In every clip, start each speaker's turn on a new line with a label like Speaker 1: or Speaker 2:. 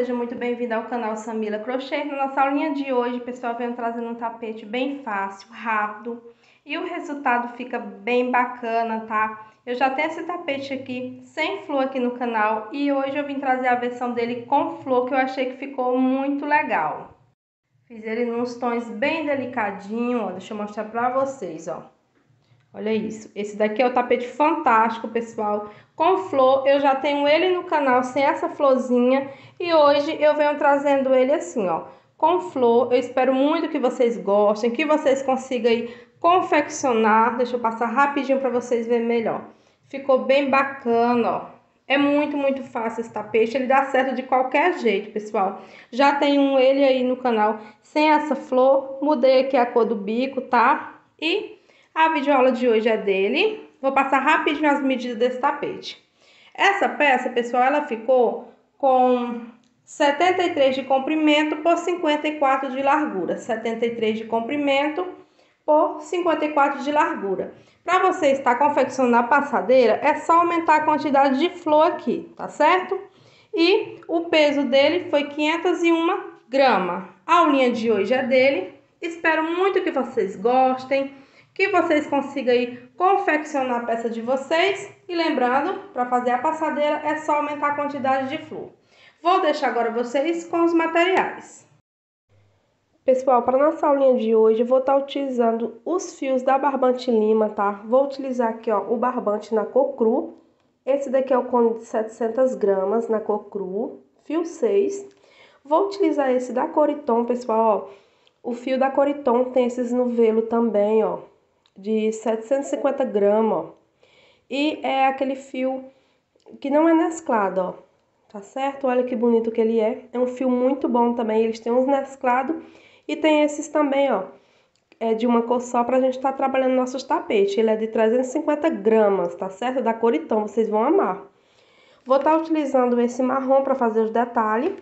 Speaker 1: seja muito bem-vindo ao canal Samila Crochê. Na nossa aulinha de hoje, pessoal, venho trazendo um tapete bem fácil, rápido e o resultado fica bem bacana, tá? Eu já tenho esse tapete aqui sem flor aqui no canal e hoje eu vim trazer a versão dele com flor que eu achei que ficou muito legal. Fiz ele nos tons bem delicadinho, ó, deixa eu mostrar pra vocês, ó. Olha isso. Esse daqui é o tapete fantástico, pessoal. Com flor, eu já tenho ele no canal sem essa florzinha. E hoje eu venho trazendo ele assim, ó. Com flor, eu espero muito que vocês gostem, que vocês consigam aí confeccionar. Deixa eu passar rapidinho para vocês verem melhor. Ficou bem bacana, ó. É muito, muito fácil esse tapete, ele dá certo de qualquer jeito, pessoal. Já tem um ele aí no canal sem essa flor, mudei aqui a cor do bico, tá? E a videoaula de hoje é dele. Vou passar rapidinho as medidas desse tapete. Essa peça, pessoal, ela ficou com 73 de comprimento por 54 de largura. 73 de comprimento por 54 de largura. Para você estar confeccionando a passadeira, é só aumentar a quantidade de flor aqui, tá certo? E o peso dele foi 501 grama. A aulinha de hoje é dele. Espero muito que vocês gostem que vocês consigam aí confeccionar a peça de vocês. E lembrando, para fazer a passadeira é só aumentar a quantidade de flor. Vou deixar agora vocês com os materiais. Pessoal, para nossa aulinha de hoje, eu vou estar tá utilizando os fios da barbante lima, tá? Vou utilizar aqui, ó, o barbante na cor cru. Esse daqui é o cone de 700 gramas na cor cru, fio 6. Vou utilizar esse da Coriton, pessoal, ó. O fio da Coriton tem esses novelo também, ó, de 750 gramas, ó. E é aquele fio que não é mesclado, ó. Tá certo? Olha que bonito que ele é. É um fio muito bom também. Eles têm uns mesclados e tem esses também, ó. É de uma cor só pra gente estar tá trabalhando nossos tapetes. Ele é de 350 gramas, tá certo? Da cor Itom, então, vocês vão amar. Vou estar tá utilizando esse marrom pra fazer os detalhes.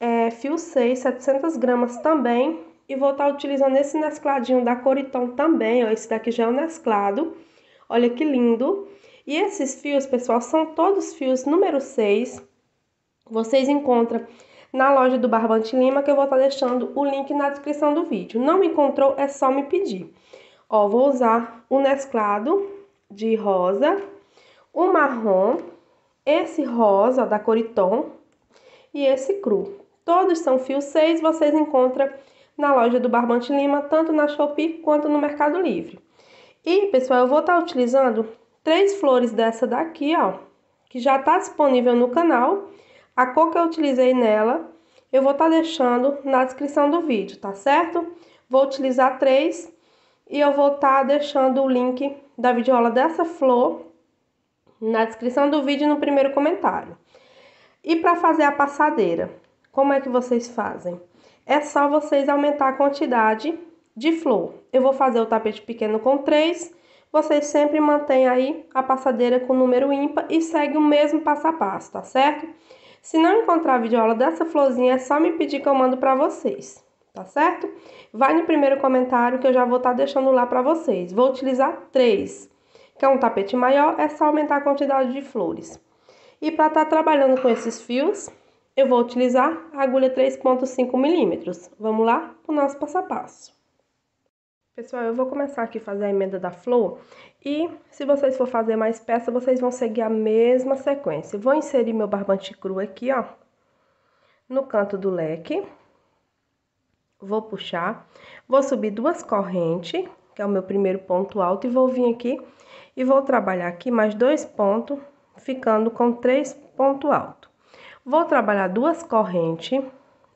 Speaker 1: É, fio 6, 700 gramas também. E vou estar tá utilizando esse mescladinho da Coriton também, ó. Esse daqui já é um mesclado. Olha que lindo. E esses fios, pessoal, são todos fios número 6. Vocês encontram na loja do Barbante Lima, que eu vou estar tá deixando o link na descrição do vídeo. Não me encontrou, é só me pedir. Ó, vou usar o mesclado de rosa, o marrom, esse rosa da Coriton e esse cru. Todos são fio 6, vocês encontram na loja do Barbante Lima, tanto na Shopee quanto no Mercado Livre. E, pessoal, eu vou estar utilizando três flores dessa daqui, ó, que já está disponível no canal. A cor que eu utilizei nela, eu vou estar deixando na descrição do vídeo, tá certo? Vou utilizar três e eu vou estar deixando o link da videoaula dessa flor na descrição do vídeo no primeiro comentário. E para fazer a passadeira, como é que vocês fazem? É só vocês aumentar a quantidade de flor. Eu vou fazer o tapete pequeno com 3. Vocês sempre mantêm aí a passadeira com número ímpar e segue o mesmo passo a passo, tá certo? Se não encontrar a videoaula dessa florzinha, é só me pedir que eu mando para vocês, tá certo? Vai no primeiro comentário que eu já vou estar tá deixando lá para vocês. Vou utilizar três, que é um tapete maior, é só aumentar a quantidade de flores. E para estar tá trabalhando com esses fios, eu vou utilizar a agulha 3.5 milímetros. Vamos lá para o nosso passo a passo. Pessoal, eu vou começar aqui fazer a emenda da flor e se vocês for fazer mais peça, vocês vão seguir a mesma sequência. Vou inserir meu barbante cru aqui, ó, no canto do leque. Vou puxar, vou subir duas correntes, que é o meu primeiro ponto alto, e vou vir aqui e vou trabalhar aqui mais dois pontos, ficando com três pontos altos. Vou trabalhar duas correntes,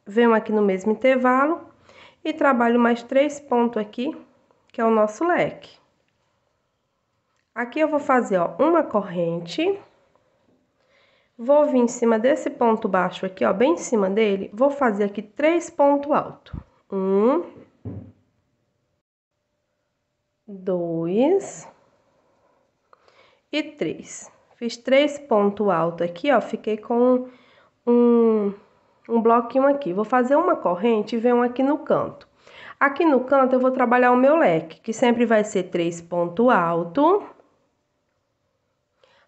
Speaker 1: venho aqui no mesmo intervalo e trabalho mais três pontos aqui, que é o nosso leque. Aqui eu vou fazer, ó, uma corrente. Vou vir em cima desse ponto baixo aqui, ó, bem em cima dele, vou fazer aqui três pontos altos. Um. Dois. E três. Fiz três pontos altos aqui, ó, fiquei com um, um bloquinho aqui. Vou fazer uma corrente e venho aqui no canto. Aqui no canto eu vou trabalhar o meu leque, que sempre vai ser três ponto alto,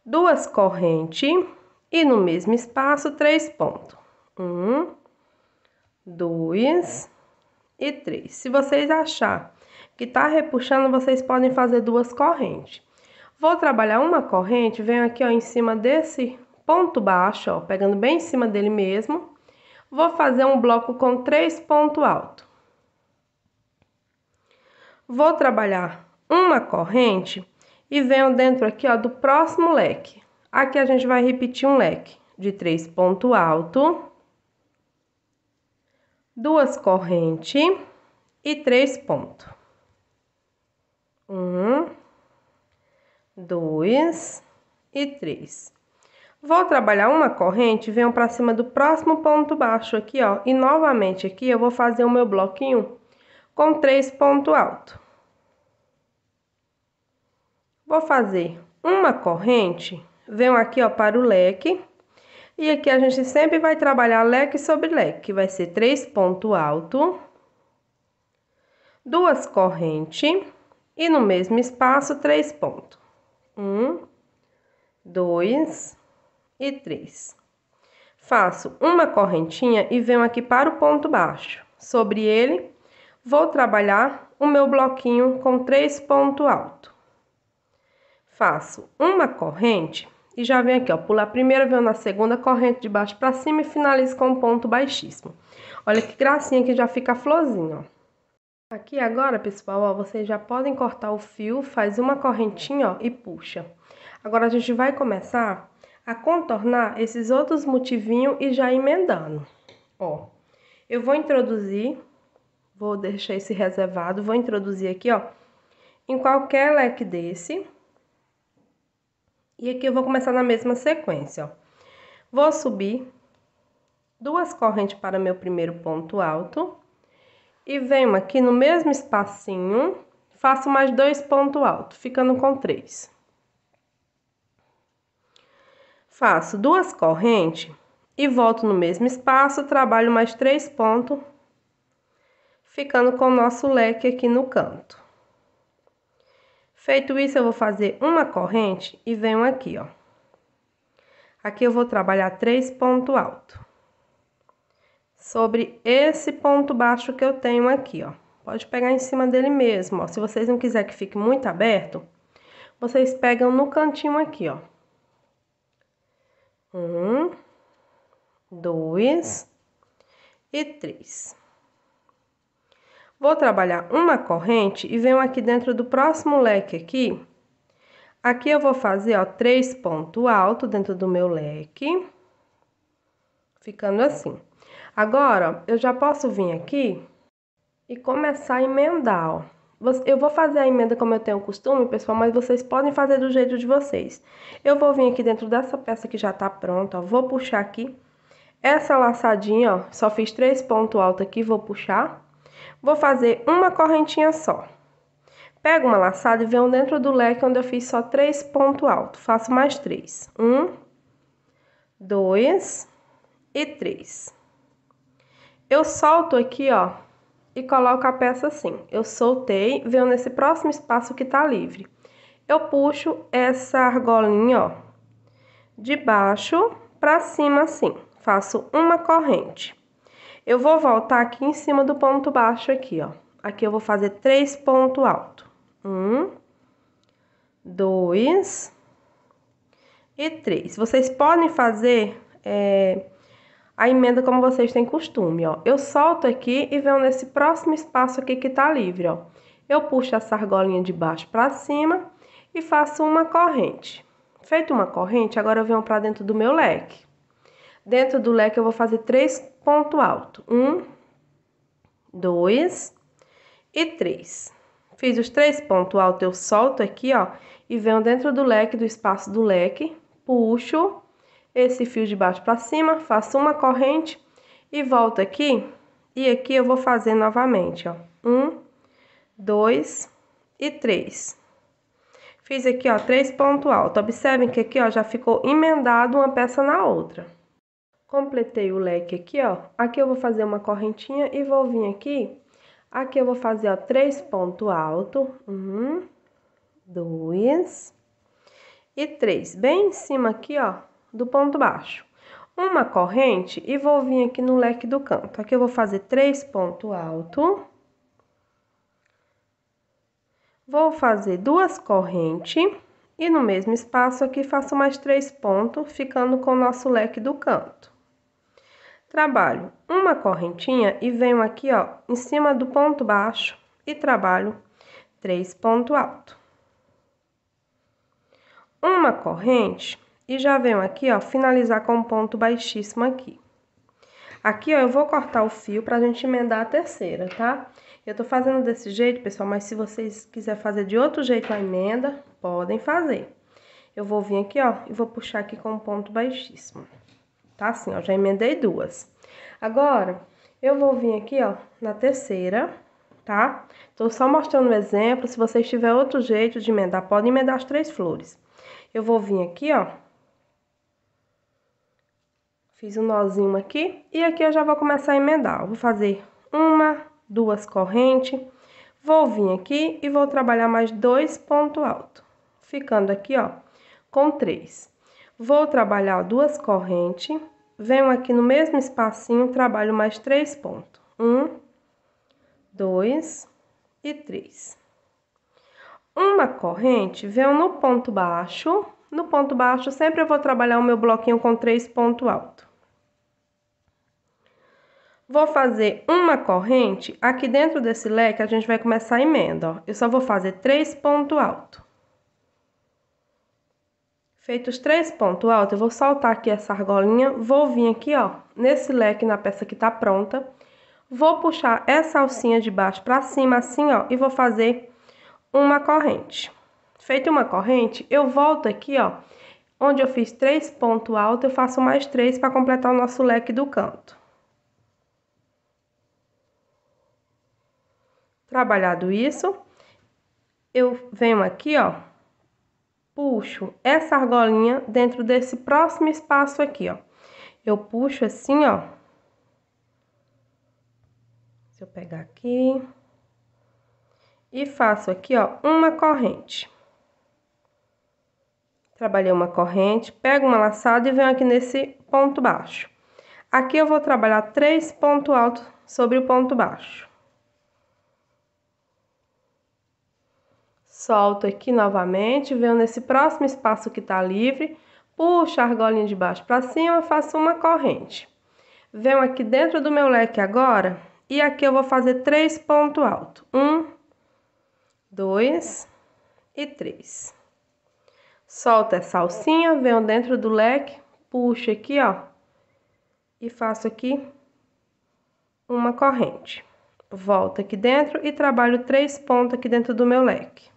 Speaker 1: duas correntes e no mesmo espaço três pontos. Um, dois e três. Se vocês achar que tá repuxando, vocês podem fazer duas correntes. Vou trabalhar uma corrente, venho aqui ó, em cima desse ponto baixo, ó, pegando bem em cima dele mesmo. Vou fazer um bloco com três ponto alto. Vou trabalhar uma corrente e venho dentro aqui, ó, do próximo leque. Aqui a gente vai repetir um leque de três ponto alto, duas corrente e três ponto. Um, dois e três. Vou trabalhar uma corrente, venho para cima do próximo ponto baixo aqui, ó. E novamente aqui eu vou fazer o meu bloquinho com três pontos altos. Vou fazer uma corrente, venho aqui, ó, para o leque. E aqui a gente sempre vai trabalhar leque sobre leque, vai ser três pontos altos. Duas correntes e no mesmo espaço três pontos. Um, dois e 3. Faço uma correntinha e venho aqui para o ponto baixo. Sobre ele, vou trabalhar o meu bloquinho com três pontos alto. Faço uma corrente e já venho aqui, ó, pular a primeira, venho na segunda corrente de baixo para cima e finalizo com um ponto baixíssimo. Olha que gracinha que já fica a florzinha, ó. Aqui agora, pessoal, ó, vocês já podem cortar o fio, faz uma correntinha, ó, e puxa. Agora a gente vai começar a contornar esses outros motivinhos e já emendando. Ó, eu vou introduzir, vou deixar esse reservado, vou introduzir aqui, ó, em qualquer leque desse. E aqui eu vou começar na mesma sequência, ó. Vou subir duas correntes para meu primeiro ponto alto e venho aqui no mesmo espacinho, faço mais dois pontos altos, ficando com três. Faço duas correntes e volto no mesmo espaço, trabalho mais três pontos, ficando com o nosso leque aqui no canto. Feito isso, eu vou fazer uma corrente e venho aqui, ó. Aqui eu vou trabalhar três pontos alto Sobre esse ponto baixo que eu tenho aqui, ó. Pode pegar em cima dele mesmo, ó. Se vocês não quiserem que fique muito aberto, vocês pegam no cantinho aqui, ó. Um, dois e três. Vou trabalhar uma corrente e venho aqui dentro do próximo leque aqui. Aqui eu vou fazer, ó, três pontos alto dentro do meu leque. Ficando assim. Agora, eu já posso vir aqui e começar a emendar, ó. Eu vou fazer a emenda como eu tenho o costume, pessoal, mas vocês podem fazer do jeito de vocês. Eu vou vir aqui dentro dessa peça que já tá pronta, ó, vou puxar aqui. Essa laçadinha, ó, só fiz três pontos altos aqui, vou puxar. Vou fazer uma correntinha só. Pego uma laçada e venho dentro do leque onde eu fiz só três pontos altos. Faço mais três. Um, dois e três. Eu solto aqui, ó, e coloco a peça assim. Eu soltei, venho nesse próximo espaço que tá livre. Eu puxo essa argolinha, ó, de baixo para cima assim. Faço uma corrente. Eu vou voltar aqui em cima do ponto baixo aqui, ó. Aqui eu vou fazer três pontos altos. Um, dois e três. Vocês podem fazer... É, a emenda como vocês têm costume, ó. Eu solto aqui e venho nesse próximo espaço aqui que tá livre, ó. Eu puxo a sargolinha de baixo para cima e faço uma corrente. Feito uma corrente, agora eu venho para dentro do meu leque. Dentro do leque eu vou fazer três pontos altos. Um, dois e três. Fiz os três pontos altos, eu solto aqui, ó, e venho dentro do leque, do espaço do leque, puxo esse fio de baixo para cima, faço uma corrente e volto aqui. E aqui eu vou fazer novamente, ó. Um, dois e três. Fiz aqui, ó, três pontos altos. Observem que aqui, ó, já ficou emendado uma peça na outra. Completei o leque aqui, ó. Aqui eu vou fazer uma correntinha e vou vir aqui. Aqui eu vou fazer, ó, três pontos altos. Um, dois e três. Bem em cima aqui, ó, do ponto baixo. Uma corrente e vou vir aqui no leque do canto. Aqui eu vou fazer três pontos alto. Vou fazer duas correntes e no mesmo espaço aqui faço mais três pontos, ficando com o nosso leque do canto. Trabalho uma correntinha e venho aqui, ó, em cima do ponto baixo e trabalho três pontos alto. Uma corrente e já venho aqui, ó, finalizar com um ponto baixíssimo aqui. Aqui, ó, eu vou cortar o fio pra gente emendar a terceira, tá? Eu tô fazendo desse jeito, pessoal, mas se vocês quiserem fazer de outro jeito a emenda, podem fazer. Eu vou vir aqui, ó, e vou puxar aqui com um ponto baixíssimo. Tá assim, ó, já emendei duas. Agora, eu vou vir aqui, ó, na terceira, tá? Tô só mostrando um exemplo, se vocês tiverem outro jeito de emendar, podem emendar as três flores. Eu vou vir aqui, ó, Fiz um nozinho aqui e aqui eu já vou começar a emendar. Eu vou fazer uma, duas correntes, vou vir aqui e vou trabalhar mais dois pontos altos. Ficando aqui, ó, com três. Vou trabalhar duas correntes, venho aqui no mesmo espacinho, trabalho mais três pontos. Um, dois e três. Uma corrente, venho no ponto baixo, no ponto baixo, sempre eu vou trabalhar o meu bloquinho com três pontos altos. Vou fazer uma corrente, aqui dentro desse leque a gente vai começar a emenda, ó. Eu só vou fazer três pontos alto. Feitos três pontos alto, eu vou soltar aqui essa argolinha, vou vir aqui, ó, nesse leque, na peça que tá pronta. Vou puxar essa alcinha de baixo pra cima, assim, ó, e vou fazer uma corrente. Feita uma corrente, eu volto aqui, ó, onde eu fiz três pontos alto, eu faço mais três para completar o nosso leque do canto. Trabalhado isso, eu venho aqui, ó, puxo essa argolinha dentro desse próximo espaço aqui, ó. Eu puxo assim, ó. Se eu pegar aqui. E faço aqui, ó, uma corrente. Trabalhei uma corrente, pego uma laçada e venho aqui nesse ponto baixo. Aqui eu vou trabalhar três pontos altos sobre o ponto baixo. Solto aqui novamente, venho nesse próximo espaço que está livre, puxo a argolinha de baixo para cima, faço uma corrente. Venho aqui dentro do meu leque agora, e aqui eu vou fazer três pontos altos. Um, dois e três. Solto essa alcinha, venho dentro do leque, puxo aqui, ó, e faço aqui uma corrente. Volto aqui dentro e trabalho três pontos aqui dentro do meu leque.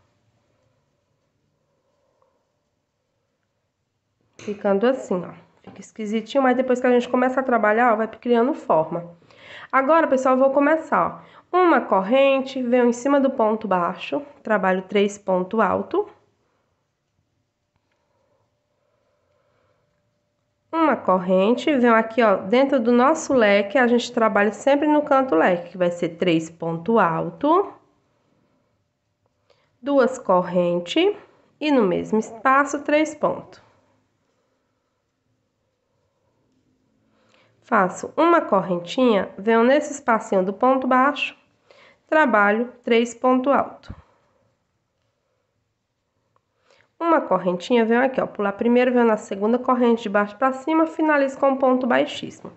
Speaker 1: Ficando assim, ó. Fica esquisitinho, mas depois que a gente começa a trabalhar, ó, vai criando forma. Agora, pessoal, eu vou começar, ó. Uma corrente, venho em cima do ponto baixo, trabalho três ponto alto. Uma corrente, venho aqui, ó, dentro do nosso leque, a gente trabalha sempre no canto leque, que vai ser três ponto alto. Duas corrente e no mesmo espaço, três pontos. Faço uma correntinha, venho nesse espacinho do ponto baixo, trabalho três ponto alto. Uma correntinha, venho aqui, ó, pular primeiro, venho na segunda corrente de baixo para cima, finalizo com um ponto baixíssimo.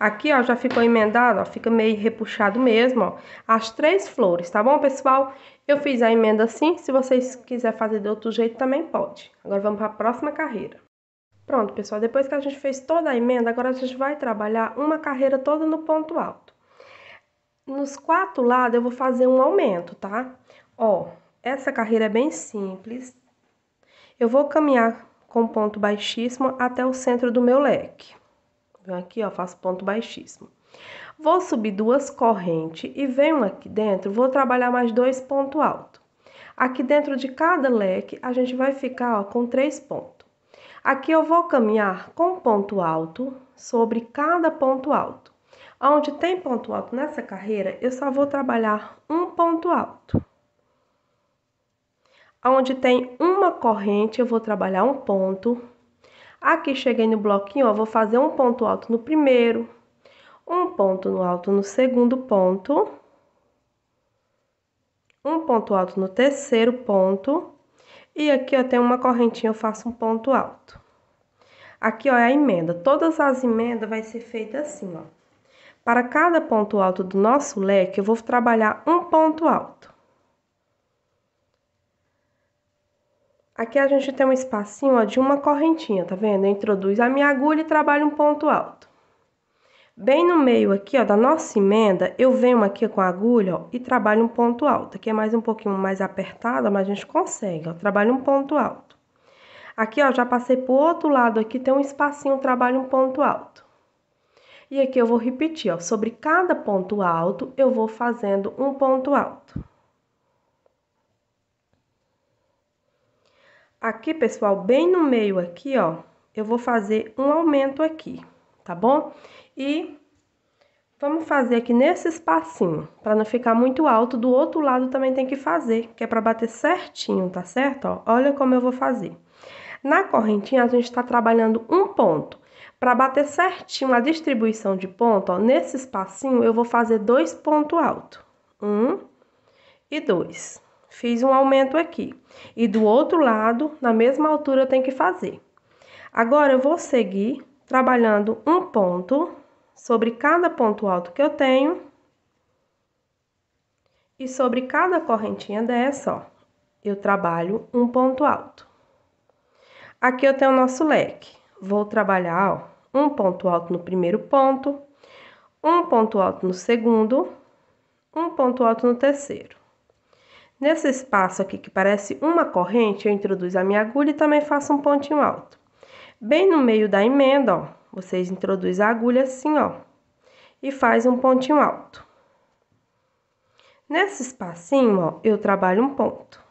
Speaker 1: Aqui, ó, já ficou emendado, ó, fica meio repuxado mesmo, ó, as três flores, tá bom, pessoal? Eu fiz a emenda assim, se vocês quiserem fazer de outro jeito também pode. Agora vamos para a próxima carreira. Pronto, pessoal, depois que a gente fez toda a emenda, agora a gente vai trabalhar uma carreira toda no ponto alto. Nos quatro lados eu vou fazer um aumento, tá? Ó, essa carreira é bem simples. Eu vou caminhar com ponto baixíssimo até o centro do meu leque. Vem aqui, ó, faço ponto baixíssimo. Vou subir duas correntes e venho aqui dentro, vou trabalhar mais dois pontos altos. Aqui dentro de cada leque, a gente vai ficar ó, com três pontos. Aqui eu vou caminhar com ponto alto sobre cada ponto alto. Onde tem ponto alto nessa carreira, eu só vou trabalhar um ponto alto. Onde tem uma corrente, eu vou trabalhar um ponto. Aqui cheguei no bloquinho, ó, vou fazer um ponto alto no primeiro, um ponto no alto no segundo ponto, um ponto alto no terceiro ponto e aqui eu tenho uma correntinha, eu faço um ponto alto. Aqui, ó, é a emenda. Todas as emendas vai ser feita assim, ó. Para cada ponto alto do nosso leque, eu vou trabalhar um ponto alto. Aqui a gente tem um espacinho, ó, de uma correntinha, tá vendo? Eu introduzo a minha agulha e trabalho um ponto alto. Bem no meio aqui, ó, da nossa emenda, eu venho aqui com a agulha, ó, e trabalho um ponto alto. Aqui é mais um pouquinho mais apertada, mas a gente consegue, ó, trabalho um ponto alto. Aqui, ó, já passei pro outro lado aqui, tem um espacinho, trabalho um ponto alto. E aqui eu vou repetir, ó, sobre cada ponto alto, eu vou fazendo um ponto alto. Aqui, pessoal, bem no meio aqui, ó, eu vou fazer um aumento aqui, tá bom? E vamos fazer aqui nesse espacinho, para não ficar muito alto, do outro lado também tem que fazer, que é para bater certinho, tá certo? Ó, olha como eu vou fazer. Na correntinha, a gente está trabalhando um ponto. Para bater certinho a distribuição de ponto, ó, nesse espacinho, eu vou fazer dois pontos altos. Um e dois. Fiz um aumento aqui. E do outro lado, na mesma altura, eu tenho que fazer. Agora, eu vou seguir trabalhando um ponto sobre cada ponto alto que eu tenho e sobre cada correntinha dessa, ó, eu trabalho um ponto alto. Aqui eu tenho o nosso leque. Vou trabalhar, ó, um ponto alto no primeiro ponto, um ponto alto no segundo, um ponto alto no terceiro. Nesse espaço aqui que parece uma corrente, eu introduzo a minha agulha e também faço um pontinho alto. Bem no meio da emenda, ó, vocês introduzem a agulha assim, ó, e faz um pontinho alto. Nesse espacinho, ó, eu trabalho um ponto.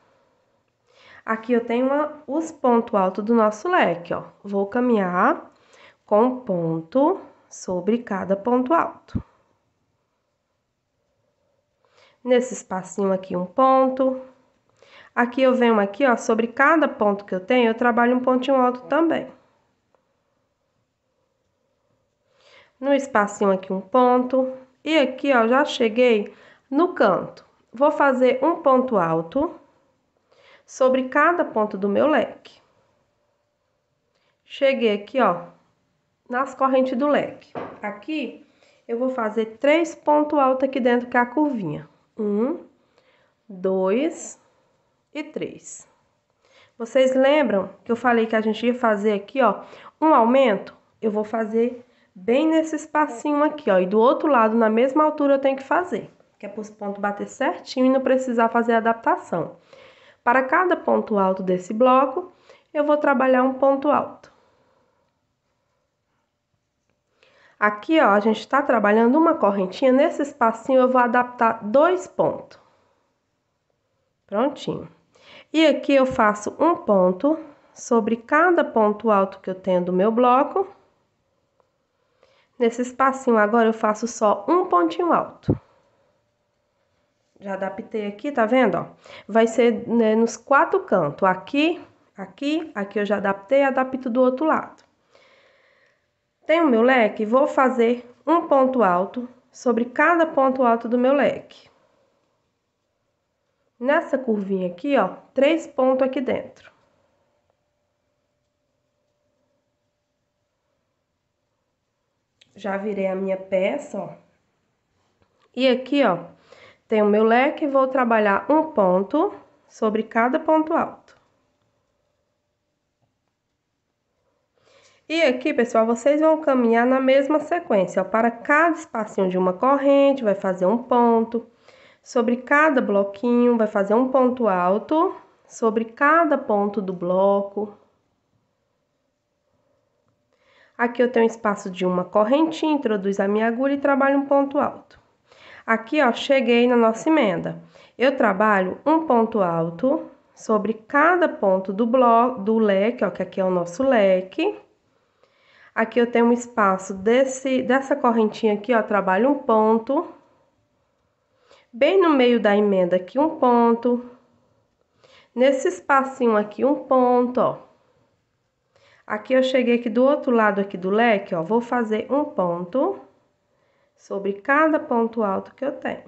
Speaker 1: Aqui eu tenho uma, os pontos altos do nosso leque, ó. Vou caminhar com ponto sobre cada ponto alto. Nesse espacinho aqui, um ponto. Aqui eu venho aqui, ó, sobre cada ponto que eu tenho, eu trabalho um pontinho alto também. no espacinho aqui um ponto. E aqui, ó, já cheguei no canto. Vou fazer um ponto alto sobre cada ponto do meu leque. Cheguei aqui, ó, nas correntes do leque. Aqui, eu vou fazer três pontos altos aqui dentro, que é a curvinha. Um, dois e três. Vocês lembram que eu falei que a gente ia fazer aqui, ó, um aumento? Eu vou fazer bem nesse espacinho aqui, ó. E do outro lado, na mesma altura, eu tenho que fazer. Que é para os pontos bater certinho e não precisar fazer adaptação. Para cada ponto alto desse bloco, eu vou trabalhar um ponto alto. Aqui, ó, a gente está trabalhando uma correntinha. Nesse espacinho, eu vou adaptar dois pontos. Prontinho. E aqui eu faço um ponto sobre cada ponto alto que eu tenho do meu bloco Nesse espacinho agora eu faço só um pontinho alto. Já adaptei aqui, tá vendo, ó? Vai ser né, nos quatro cantos, aqui, aqui, aqui eu já adaptei, adapto do outro lado. Tenho meu leque, vou fazer um ponto alto sobre cada ponto alto do meu leque. Nessa curvinha aqui, ó, três pontos aqui dentro. já virei a minha peça, ó. E aqui, ó, tem o meu leque, vou trabalhar um ponto sobre cada ponto alto. E aqui, pessoal, vocês vão caminhar na mesma sequência, ó, para cada espacinho de uma corrente, vai fazer um ponto. Sobre cada bloquinho, vai fazer um ponto alto. Sobre cada ponto do bloco, Aqui eu tenho espaço de uma correntinha, introduz a minha agulha e trabalho um ponto alto. Aqui, ó, cheguei na nossa emenda. Eu trabalho um ponto alto sobre cada ponto do bloco, do leque, ó, que aqui é o nosso leque. Aqui eu tenho um espaço desse, dessa correntinha aqui, ó, trabalho um ponto. Bem no meio da emenda aqui, um ponto. Nesse espacinho aqui, um ponto, ó. Aqui eu cheguei aqui do outro lado aqui do leque, ó, vou fazer um ponto sobre cada ponto alto que eu tenho.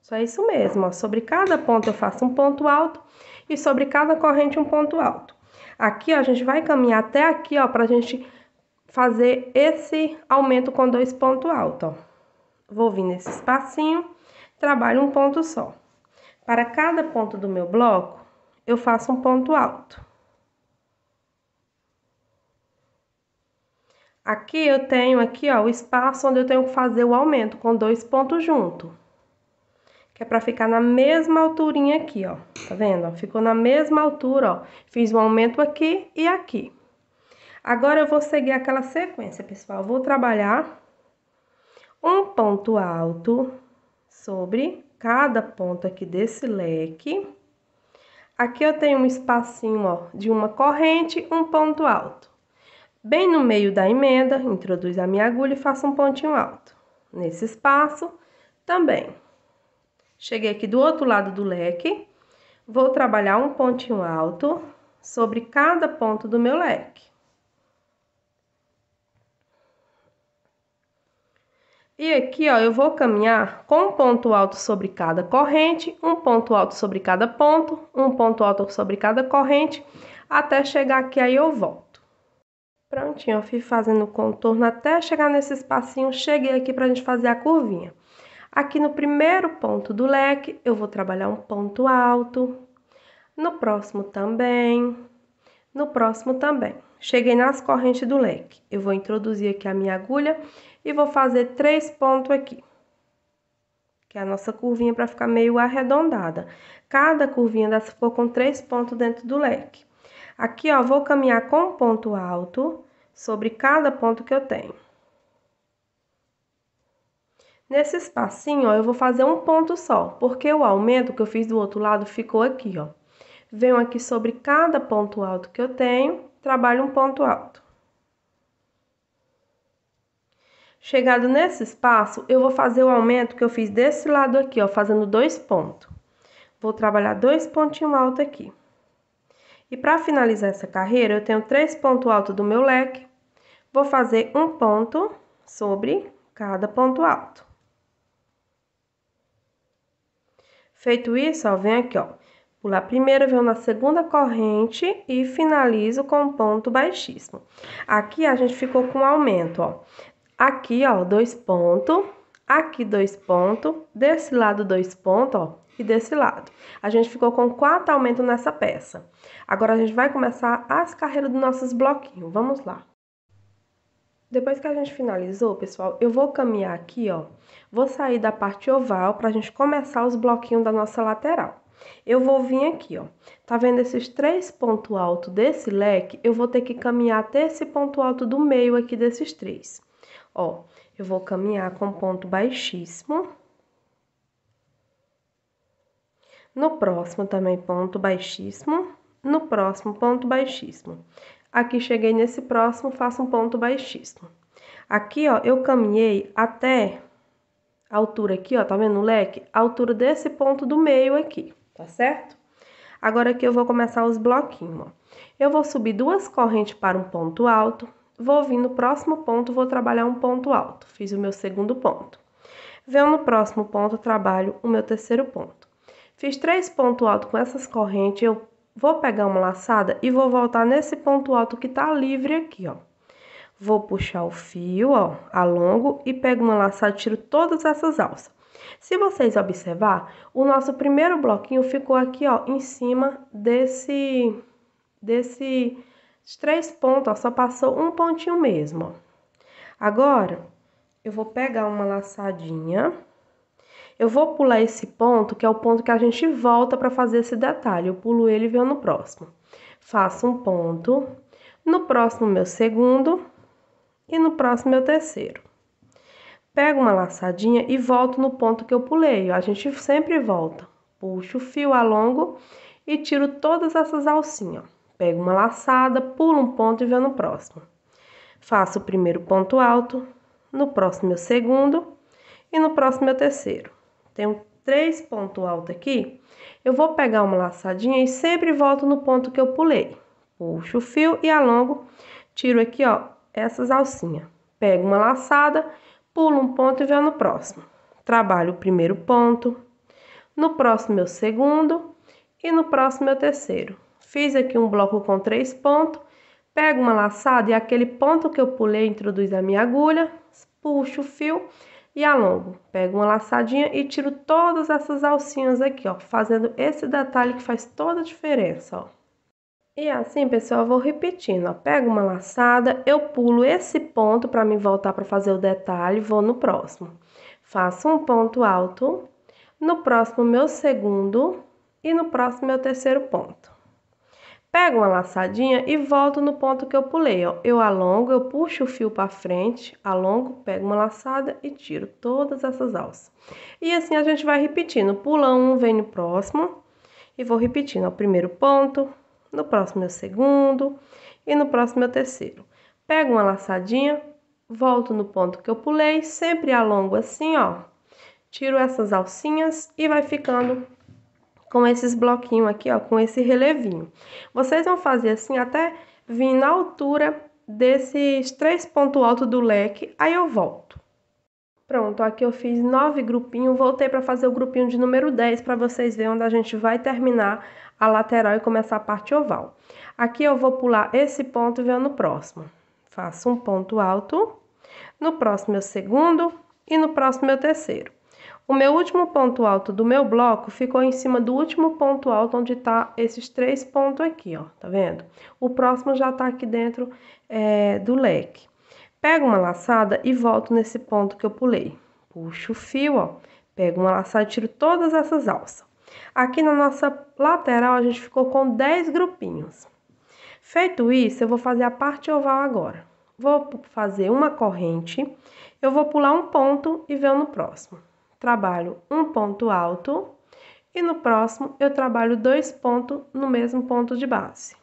Speaker 1: Só isso mesmo, ó, sobre cada ponto eu faço um ponto alto e sobre cada corrente um ponto alto. Aqui, ó, a gente vai caminhar até aqui, ó, pra gente fazer esse aumento com dois pontos altos, ó. Vou vir nesse espacinho, trabalho um ponto só. Para cada ponto do meu bloco, eu faço um ponto alto. Aqui eu tenho aqui, ó, o espaço onde eu tenho que fazer o aumento com dois pontos junto. Que é pra ficar na mesma alturinha aqui, ó. Tá vendo? Ficou na mesma altura, ó. Fiz o um aumento aqui e aqui. Agora eu vou seguir aquela sequência, pessoal. vou trabalhar um ponto alto sobre cada ponto aqui desse leque. Aqui eu tenho um espacinho, ó, de uma corrente, um ponto alto. Bem no meio da emenda, introduzo a minha agulha e faço um pontinho alto. Nesse espaço, também. Cheguei aqui do outro lado do leque, vou trabalhar um pontinho alto sobre cada ponto do meu leque. E aqui, ó, eu vou caminhar com um ponto alto sobre cada corrente, um ponto alto sobre cada ponto, um ponto alto sobre cada corrente, até chegar aqui, aí eu volto. Prontinho, eu fui fazendo o contorno até chegar nesse espacinho, cheguei aqui pra gente fazer a curvinha. Aqui no primeiro ponto do leque, eu vou trabalhar um ponto alto, no próximo também, no próximo também. Cheguei nas correntes do leque, eu vou introduzir aqui a minha agulha e vou fazer três pontos aqui. Que é a nossa curvinha para ficar meio arredondada. Cada curvinha dessa ficou com três pontos dentro do leque. Aqui, ó, vou caminhar com um ponto alto sobre cada ponto que eu tenho. Nesse espacinho, ó, eu vou fazer um ponto só, porque o aumento que eu fiz do outro lado ficou aqui, ó. Venho aqui sobre cada ponto alto que eu tenho, trabalho um ponto alto. Chegado nesse espaço, eu vou fazer o aumento que eu fiz desse lado aqui, ó, fazendo dois pontos. Vou trabalhar dois pontinhos altos aqui. E para finalizar essa carreira, eu tenho três pontos altos do meu leque. Vou fazer um ponto sobre cada ponto alto. Feito isso, ó, venho aqui, ó. Pular primeiro, venho na segunda corrente e finalizo com um ponto baixíssimo. Aqui a gente ficou com aumento, ó. Aqui, ó, dois pontos. Aqui, dois pontos. Desse lado, dois pontos, ó e desse lado. A gente ficou com quatro aumentos nessa peça. Agora a gente vai começar as carreiras dos nossos bloquinhos. Vamos lá. Depois que a gente finalizou, pessoal, eu vou caminhar aqui, ó. Vou sair da parte oval para a gente começar os bloquinhos da nossa lateral. Eu vou vir aqui, ó. Tá vendo esses três pontos altos desse leque? Eu vou ter que caminhar até esse ponto alto do meio aqui desses três. Ó, eu vou caminhar com ponto baixíssimo. no próximo também ponto baixíssimo, no próximo ponto baixíssimo. Aqui cheguei nesse próximo, faço um ponto baixíssimo. Aqui, ó, eu caminhei até a altura aqui, ó, tá vendo o leque? A altura desse ponto do meio aqui, tá certo? Agora aqui eu vou começar os bloquinhos, ó. Eu vou subir duas correntes para um ponto alto, vou vir no próximo ponto, vou trabalhar um ponto alto. Fiz o meu segundo ponto. Vendo no próximo ponto, trabalho o meu terceiro ponto. Fiz três pontos altos com essas correntes, eu vou pegar uma laçada e vou voltar nesse ponto alto que tá livre aqui, ó. Vou puxar o fio, ó, alongo e pego uma laçada e tiro todas essas alças. Se vocês observar, o nosso primeiro bloquinho ficou aqui, ó, em cima desse, desse três pontos, ó, só passou um pontinho mesmo, ó. Agora, eu vou pegar uma laçadinha eu vou pular esse ponto, que é o ponto que a gente volta para fazer esse detalhe. Eu pulo ele e venho no próximo. Faço um ponto, no próximo meu segundo e no próximo meu terceiro. Pego uma laçadinha e volto no ponto que eu pulei. A gente sempre volta. Puxo o fio, alongo e tiro todas essas alcinhas. Pego uma laçada, pulo um ponto e venho no próximo. Faço o primeiro ponto alto, no próximo meu segundo e no próximo meu terceiro tenho três pontos altos aqui, eu vou pegar uma laçadinha e sempre volto no ponto que eu pulei. Puxo o fio e alongo, tiro aqui, ó, essas alcinhas. Pego uma laçada, pulo um ponto e venho no próximo. Trabalho o primeiro ponto, no próximo meu é segundo e no próximo meu é terceiro. Fiz aqui um bloco com três pontos, pego uma laçada e aquele ponto que eu pulei introduz a minha agulha, puxo o fio e alongo. Pego uma laçadinha e tiro todas essas alcinhas aqui, ó, fazendo esse detalhe que faz toda a diferença, ó. E assim, pessoal, eu vou repetindo, ó. Pego uma laçada, eu pulo esse ponto para me voltar para fazer o detalhe, vou no próximo. Faço um ponto alto, no próximo meu segundo e no próximo meu terceiro ponto. Pego uma laçadinha e volto no ponto que eu pulei, ó. Eu alongo, eu puxo o fio para frente, alongo, pego uma laçada e tiro todas essas alças. E assim a gente vai repetindo. Pula um, vem no próximo e vou repetindo. Ó, primeiro ponto, no próximo é o segundo e no próximo é o terceiro. Pego uma laçadinha, volto no ponto que eu pulei, sempre alongo assim, ó. Tiro essas alcinhas e vai ficando com esses bloquinhos aqui, ó, com esse relevinho. Vocês vão fazer assim até vir na altura desses três pontos altos do leque, aí eu volto. Pronto, aqui eu fiz nove grupinhos, voltei para fazer o grupinho de número 10 para vocês verem onde a gente vai terminar a lateral e começar a parte oval. Aqui eu vou pular esse ponto e venho no próximo. Faço um ponto alto, no próximo eu é segundo e no próximo eu é terceiro. O meu último ponto alto do meu bloco ficou em cima do último ponto alto, onde tá esses três pontos aqui, ó, tá vendo? O próximo já tá aqui dentro é, do leque. Pego uma laçada e volto nesse ponto que eu pulei. Puxo o fio, ó, pego uma laçada e tiro todas essas alças. Aqui na nossa lateral, a gente ficou com 10 grupinhos. Feito isso, eu vou fazer a parte oval agora. Vou fazer uma corrente, eu vou pular um ponto e venho no próximo trabalho um ponto alto e no próximo eu trabalho dois pontos no mesmo ponto de base.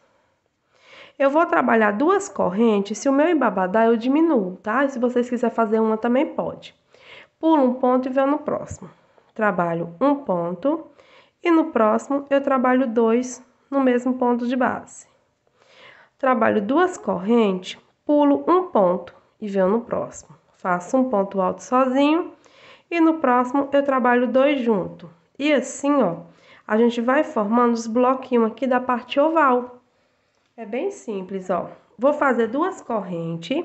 Speaker 1: Eu vou trabalhar duas correntes, se o meu embabadar eu diminuo, tá? se vocês quiserem fazer uma também pode. Pulo um ponto e venho no próximo. Trabalho um ponto e no próximo eu trabalho dois no mesmo ponto de base. Trabalho duas correntes, pulo um ponto e venho no próximo. Faço um ponto alto sozinho e no próximo eu trabalho dois junto. E assim, ó, a gente vai formando os bloquinhos aqui da parte oval. É bem simples, ó. Vou fazer duas correntes.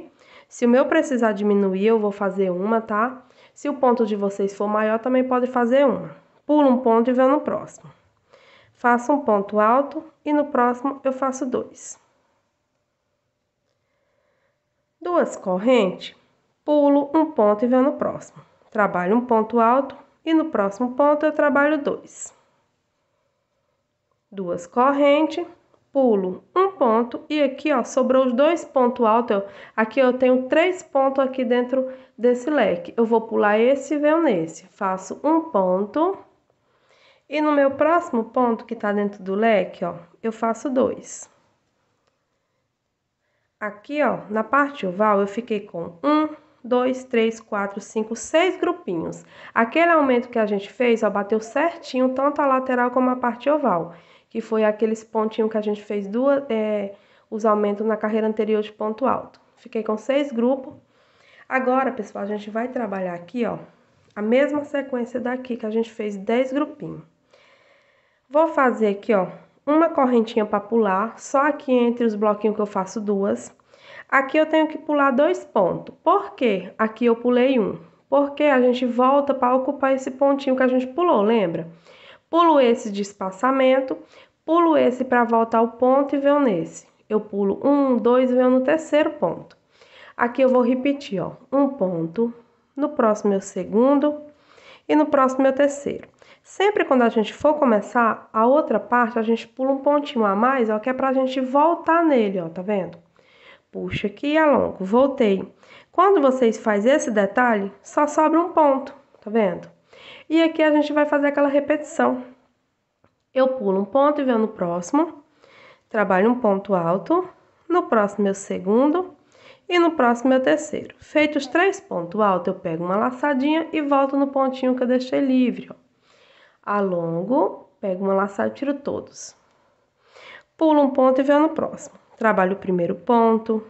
Speaker 1: Se o meu precisar diminuir, eu vou fazer uma, tá? Se o ponto de vocês for maior, também pode fazer uma. Pulo um ponto e venho no próximo. Faço um ponto alto e no próximo eu faço dois. Duas correntes, pulo um ponto e venho no próximo trabalho um ponto alto e no próximo ponto eu trabalho dois. Duas correntes, pulo um ponto e aqui, ó, sobrou os dois pontos altos. Aqui eu tenho três pontos aqui dentro desse leque. Eu vou pular esse e venho nesse. Faço um ponto e no meu próximo ponto que tá dentro do leque, ó, eu faço dois. Aqui, ó, na parte oval eu fiquei com um 2, 3, 4, 5, 6 grupinhos. Aquele aumento que a gente fez, ó, bateu certinho tanto a lateral como a parte oval, que foi aqueles pontinhos que a gente fez duas, é, os aumentos na carreira anterior de ponto alto. Fiquei com seis grupos. Agora, pessoal, a gente vai trabalhar aqui, ó, a mesma sequência daqui que a gente fez 10 grupinhos. Vou fazer aqui, ó, uma correntinha para pular, só aqui entre os bloquinhos que eu faço duas Aqui eu tenho que pular dois pontos. Por quê? Aqui eu pulei um. Porque a gente volta para ocupar esse pontinho que a gente pulou, lembra? Pulo esse de espaçamento, pulo esse para voltar o ponto e venho nesse. Eu pulo um, dois e venho no terceiro ponto. Aqui eu vou repetir, ó, um ponto, no próximo eu segundo e no próximo eu terceiro. Sempre quando a gente for começar a outra parte, a gente pula um pontinho a mais, ó, que é pra gente voltar nele, ó, tá vendo? Puxa aqui e alongo. Voltei. Quando vocês fazem esse detalhe, só sobra um ponto, tá vendo? E aqui a gente vai fazer aquela repetição. Eu pulo um ponto e venho no próximo. Trabalho um ponto alto. No próximo meu segundo. E no próximo meu terceiro. Feitos três pontos altos, eu pego uma laçadinha e volto no pontinho que eu deixei livre. Ó. Alongo, pego uma laçada e tiro todos. Pulo um ponto e venho no próximo trabalho o primeiro ponto,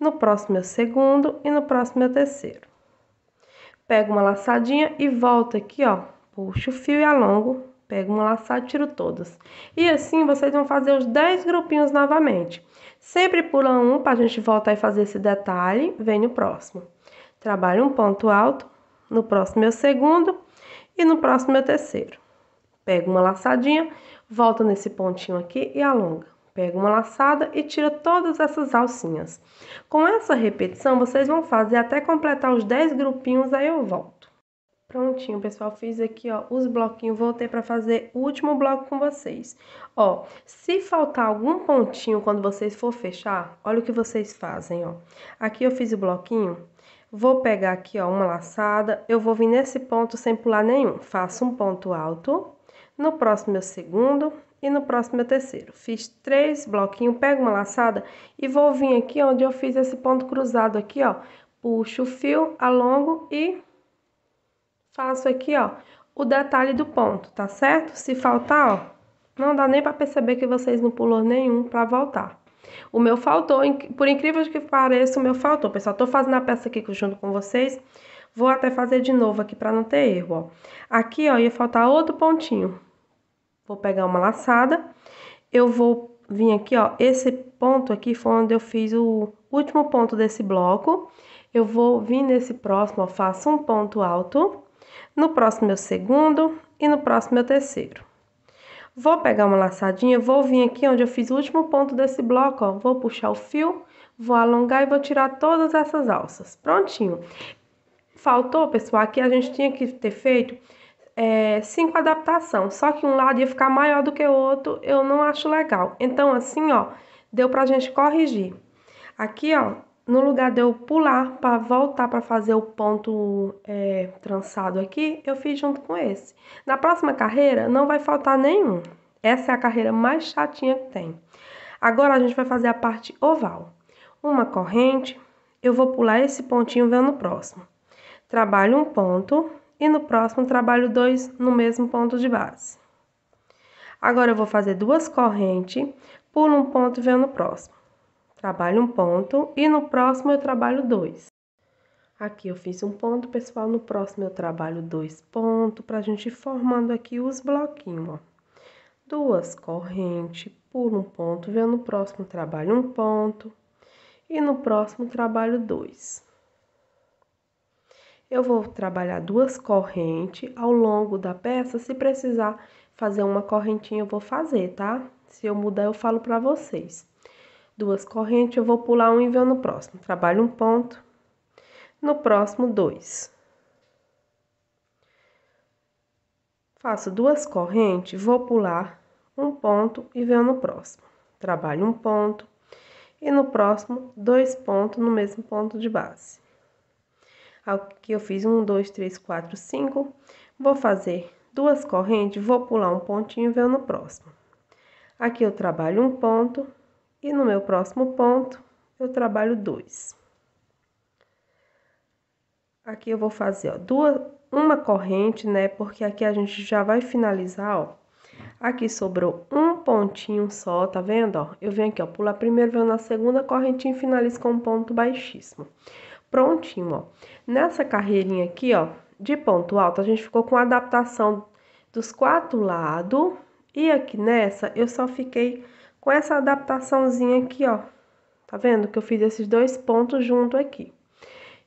Speaker 1: no próximo é o segundo e no próximo é o terceiro. Pego uma laçadinha e volto aqui, ó, puxo o fio e alongo, pego uma laçada e tiro todas. E assim vocês vão fazer os 10 grupinhos novamente. Sempre pula um para a gente voltar e fazer esse detalhe, vem no próximo. Trabalho um ponto alto, no próximo é o segundo e no próximo é o terceiro. Pego uma laçadinha, volto nesse pontinho aqui e alonga. Pega uma laçada e tira todas essas alcinhas. Com essa repetição, vocês vão fazer até completar os 10 grupinhos, aí eu volto. Prontinho, pessoal, fiz aqui, ó, os bloquinhos, voltei para fazer o último bloco com vocês. Ó, se faltar algum pontinho quando vocês for fechar, olha o que vocês fazem, ó. Aqui eu fiz o bloquinho, vou pegar aqui, ó, uma laçada, eu vou vir nesse ponto sem pular nenhum. Faço um ponto alto, no próximo meu segundo, e no próximo é o terceiro. Fiz três bloquinhos, pego uma laçada e vou vir aqui onde eu fiz esse ponto cruzado aqui, ó. Puxo o fio, alongo e faço aqui, ó, o detalhe do ponto, tá certo? Se faltar, ó, não dá nem para perceber que vocês não pulou nenhum para voltar. O meu faltou, por incrível que pareça, o meu faltou. Pessoal, tô fazendo a peça aqui junto com vocês. Vou até fazer de novo aqui para não ter erro, ó. Aqui, ó, ia faltar outro pontinho. Vou pegar uma laçada, eu vou vir aqui, ó, esse ponto aqui foi onde eu fiz o último ponto desse bloco. Eu vou vir nesse próximo, ó, faço um ponto alto, no próximo meu segundo e no próximo meu terceiro. Vou pegar uma laçadinha, vou vir aqui onde eu fiz o último ponto desse bloco, ó, vou puxar o fio, vou alongar e vou tirar todas essas alças. Prontinho. Faltou, pessoal, aqui a gente tinha que ter feito é, cinco adaptação, só que um lado ia ficar maior do que o outro, eu não acho legal. Então, assim, ó, deu pra gente corrigir. Aqui, ó, no lugar de eu pular para voltar para fazer o ponto é, trançado aqui, eu fiz junto com esse. Na próxima carreira, não vai faltar nenhum. Essa é a carreira mais chatinha que tem. Agora, a gente vai fazer a parte oval. Uma corrente, eu vou pular esse pontinho vendo o próximo. Trabalho um ponto e no próximo trabalho dois no mesmo ponto de base. Agora eu vou fazer duas correntes, pulo um ponto e venho no próximo. Trabalho um ponto e no próximo eu trabalho dois. Aqui eu fiz um ponto, pessoal, no próximo eu trabalho dois pontos, pra gente ir formando aqui os bloquinhos, ó. Duas correntes, pulo um ponto, venho no próximo trabalho um ponto e no próximo trabalho dois. Eu vou trabalhar duas correntes ao longo da peça. Se precisar fazer uma correntinha, eu vou fazer, tá? Se eu mudar, eu falo pra vocês. Duas correntes, eu vou pular um e ver no próximo. Trabalho um ponto. No próximo, dois. Faço duas correntes, vou pular um ponto e venho no próximo. Trabalho um ponto e no próximo, dois pontos no mesmo ponto de base. Aqui eu fiz um, dois, três, quatro, cinco. Vou fazer duas correntes, vou pular um pontinho e no próximo. Aqui eu trabalho um ponto e no meu próximo ponto eu trabalho dois. Aqui eu vou fazer, ó, duas, uma corrente, né? Porque aqui a gente já vai finalizar, ó. Aqui sobrou um pontinho só, tá vendo, ó? Eu venho aqui, ó, pular primeiro, venho na segunda correntinha e finalizo com um ponto baixíssimo prontinho, ó. Nessa carreirinha aqui, ó, de ponto alto, a gente ficou com a adaptação dos quatro lados. E aqui nessa, eu só fiquei com essa adaptaçãozinha aqui, ó. Tá vendo que eu fiz esses dois pontos junto aqui.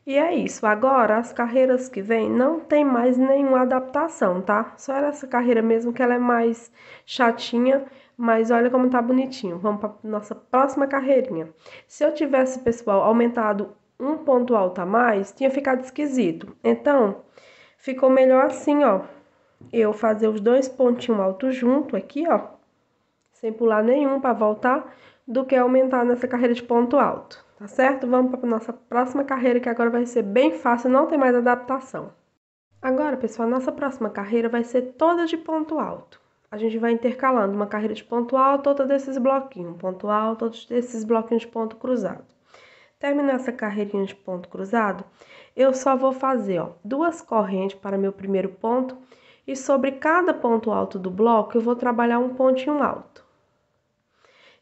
Speaker 1: E é isso, agora as carreiras que vem não tem mais nenhuma adaptação, tá? Só era essa carreira mesmo que ela é mais chatinha, mas olha como tá bonitinho. Vamos para nossa próxima carreirinha. Se eu tivesse, pessoal, aumentado um ponto alto a mais, tinha ficado esquisito. Então, ficou melhor assim, ó. Eu fazer os dois pontinhos altos junto aqui, ó. Sem pular nenhum para voltar, do que aumentar nessa carreira de ponto alto, tá certo? Vamos para nossa próxima carreira, que agora vai ser bem fácil, não tem mais adaptação. Agora, pessoal, nossa próxima carreira vai ser toda de ponto alto. A gente vai intercalando uma carreira de ponto alto, outra desses bloquinhos, ponto alto, todos desses bloquinhos de ponto cruzado terminar essa carreirinha de ponto cruzado, eu só vou fazer ó, duas correntes para meu primeiro ponto e sobre cada ponto alto do bloco eu vou trabalhar um pontinho alto.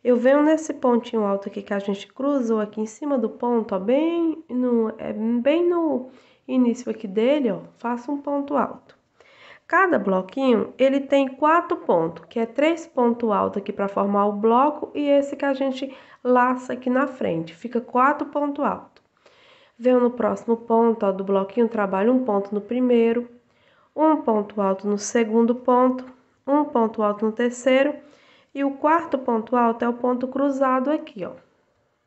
Speaker 1: Eu venho nesse pontinho alto aqui que a gente cruzou aqui em cima do ponto, ó, bem no, é, bem no início aqui dele, ó, faço um ponto alto. Cada bloquinho ele tem quatro pontos, que é três pontos altos aqui para formar o bloco e esse que a gente laça aqui na frente, fica quatro pontos altos. Venho no próximo ponto ó, do bloquinho, trabalho um ponto no primeiro, um ponto alto no segundo ponto, um ponto alto no terceiro e o quarto ponto alto é o ponto cruzado aqui, ó.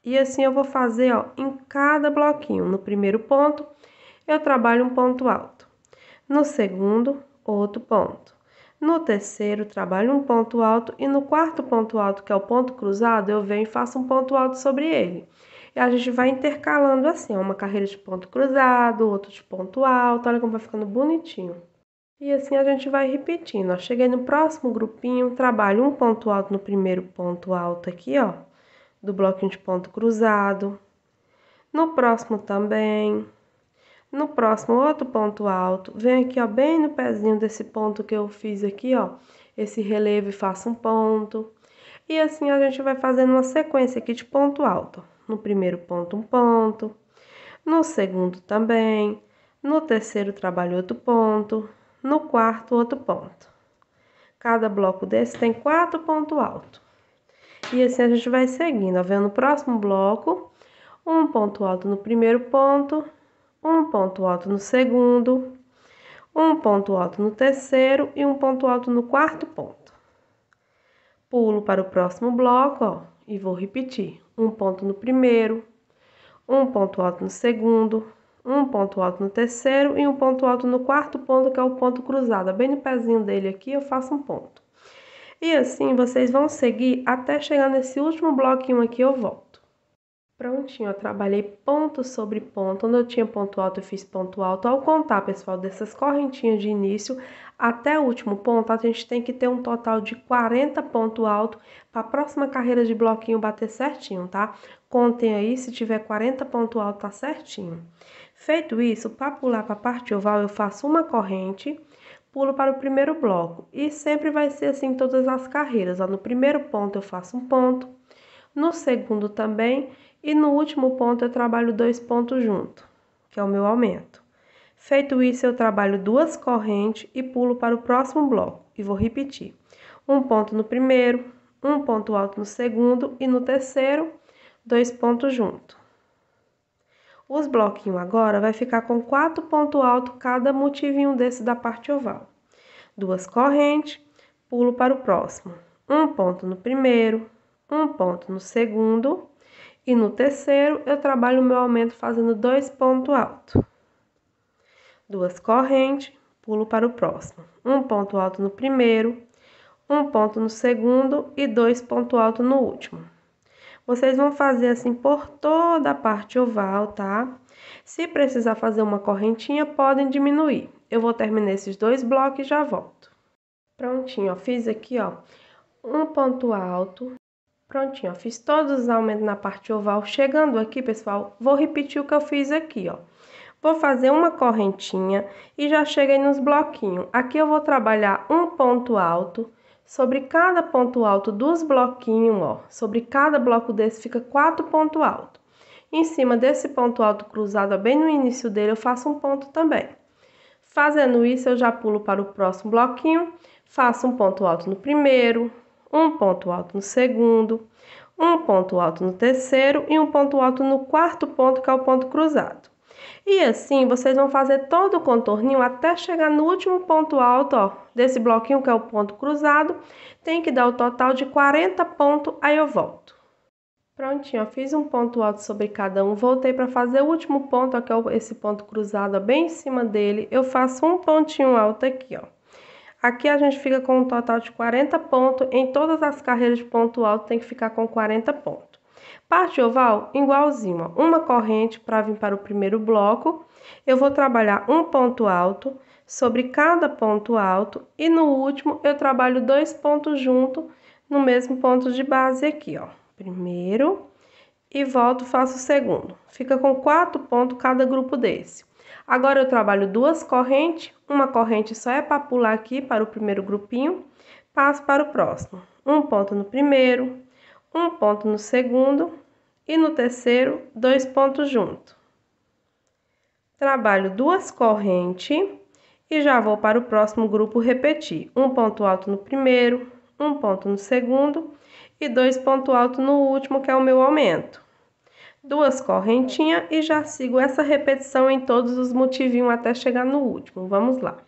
Speaker 1: E assim eu vou fazer, ó, em cada bloquinho. No primeiro ponto, eu trabalho um ponto alto. No segundo, outro ponto. No terceiro, trabalho um ponto alto e no quarto ponto alto, que é o ponto cruzado, eu venho e faço um ponto alto sobre ele. E a gente vai intercalando assim, uma carreira de ponto cruzado, outro de ponto alto, olha como vai ficando bonitinho. E assim a gente vai repetindo. Ó. Cheguei no próximo grupinho, trabalho um ponto alto no primeiro ponto alto aqui, ó, do bloquinho de ponto cruzado. No próximo também, no próximo, outro ponto alto. vem aqui, ó, bem no pezinho desse ponto que eu fiz aqui, ó. Esse relevo e faço um ponto. E assim a gente vai fazendo uma sequência aqui de ponto alto. No primeiro ponto, um ponto. No segundo também. No terceiro trabalho outro ponto. No quarto, outro ponto. Cada bloco desse tem quatro pontos altos. E assim a gente vai seguindo, ó, vendo o próximo bloco, um ponto alto no primeiro ponto, um ponto alto no segundo, um ponto alto no terceiro e um ponto alto no quarto ponto. Pulo para o próximo bloco, ó, e vou repetir: um ponto no primeiro, um ponto alto no segundo, um ponto alto no terceiro e um ponto alto no quarto ponto, que é o ponto cruzado. Bem no pezinho dele aqui, eu faço um ponto. E assim vocês vão seguir até chegar nesse último bloquinho aqui, eu volto. Prontinho, eu trabalhei ponto sobre ponto. Onde eu tinha ponto alto, eu fiz ponto alto. Ao contar, pessoal, dessas correntinhas de início até o último ponto, a gente tem que ter um total de 40 ponto alto para a próxima carreira de bloquinho bater certinho, tá? Contem aí, se tiver 40 ponto alto, tá certinho. Feito isso, para pular para a parte oval, eu faço uma corrente, pulo para o primeiro bloco. E sempre vai ser assim todas as carreiras. Ó, no primeiro ponto, eu faço um ponto. No segundo também e no último ponto eu trabalho dois pontos junto, que é o meu aumento. Feito isso, eu trabalho duas correntes e pulo para o próximo bloco e vou repetir. Um ponto no primeiro, um ponto alto no segundo e no terceiro, dois pontos junto. Os bloquinhos agora vai ficar com quatro pontos altos cada motivinho desse da parte oval. Duas correntes, pulo para o próximo. Um ponto no primeiro, um ponto no segundo e no terceiro, eu trabalho o meu aumento fazendo dois pontos altos. Duas correntes, pulo para o próximo. Um ponto alto no primeiro, um ponto no segundo e dois pontos altos no último. Vocês vão fazer assim por toda a parte oval, tá? Se precisar fazer uma correntinha, podem diminuir. Eu vou terminar esses dois blocos e já volto. Prontinho, ó, fiz aqui, ó, um ponto alto, Prontinho, ó, fiz todos os aumentos na parte oval. Chegando aqui, pessoal, vou repetir o que eu fiz aqui, ó. Vou fazer uma correntinha e já cheguei nos bloquinhos. Aqui eu vou trabalhar um ponto alto. Sobre cada ponto alto dos bloquinhos, ó, sobre cada bloco desse fica quatro pontos altos. Em cima desse ponto alto cruzado, ó, bem no início dele, eu faço um ponto também. Fazendo isso, eu já pulo para o próximo bloquinho, faço um ponto alto no primeiro, um ponto alto no segundo, um ponto alto no terceiro e um ponto alto no quarto ponto, que é o ponto cruzado. E assim vocês vão fazer todo o contorninho até chegar no último ponto alto, ó, desse bloquinho que é o ponto cruzado. Tem que dar o total de 40 pontos, aí eu volto. Prontinho, ó, fiz um ponto alto sobre cada um, voltei para fazer o último ponto, ó, que é esse ponto cruzado, ó, bem em cima dele. Eu faço um pontinho alto aqui, ó. Aqui a gente fica com um total de 40 pontos. Em todas as carreiras de ponto alto tem que ficar com 40 pontos. Parte oval, igualzinho, ó. uma corrente para vir para o primeiro bloco. Eu vou trabalhar um ponto alto sobre cada ponto alto e no último eu trabalho dois pontos junto no mesmo ponto de base aqui, ó. Primeiro e volto, faço o segundo. Fica com quatro pontos cada grupo desse. Agora eu trabalho duas correntes, uma corrente só é para pular aqui para o primeiro grupinho, passo para o próximo. Um ponto no primeiro, um ponto no segundo e no terceiro, dois pontos junto. Trabalho duas correntes e já vou para o próximo grupo repetir. Um ponto alto no primeiro, um ponto no segundo e dois pontos altos no último, que é o meu aumento duas correntinhas e já sigo essa repetição em todos os motivinhos até chegar no último. Vamos lá.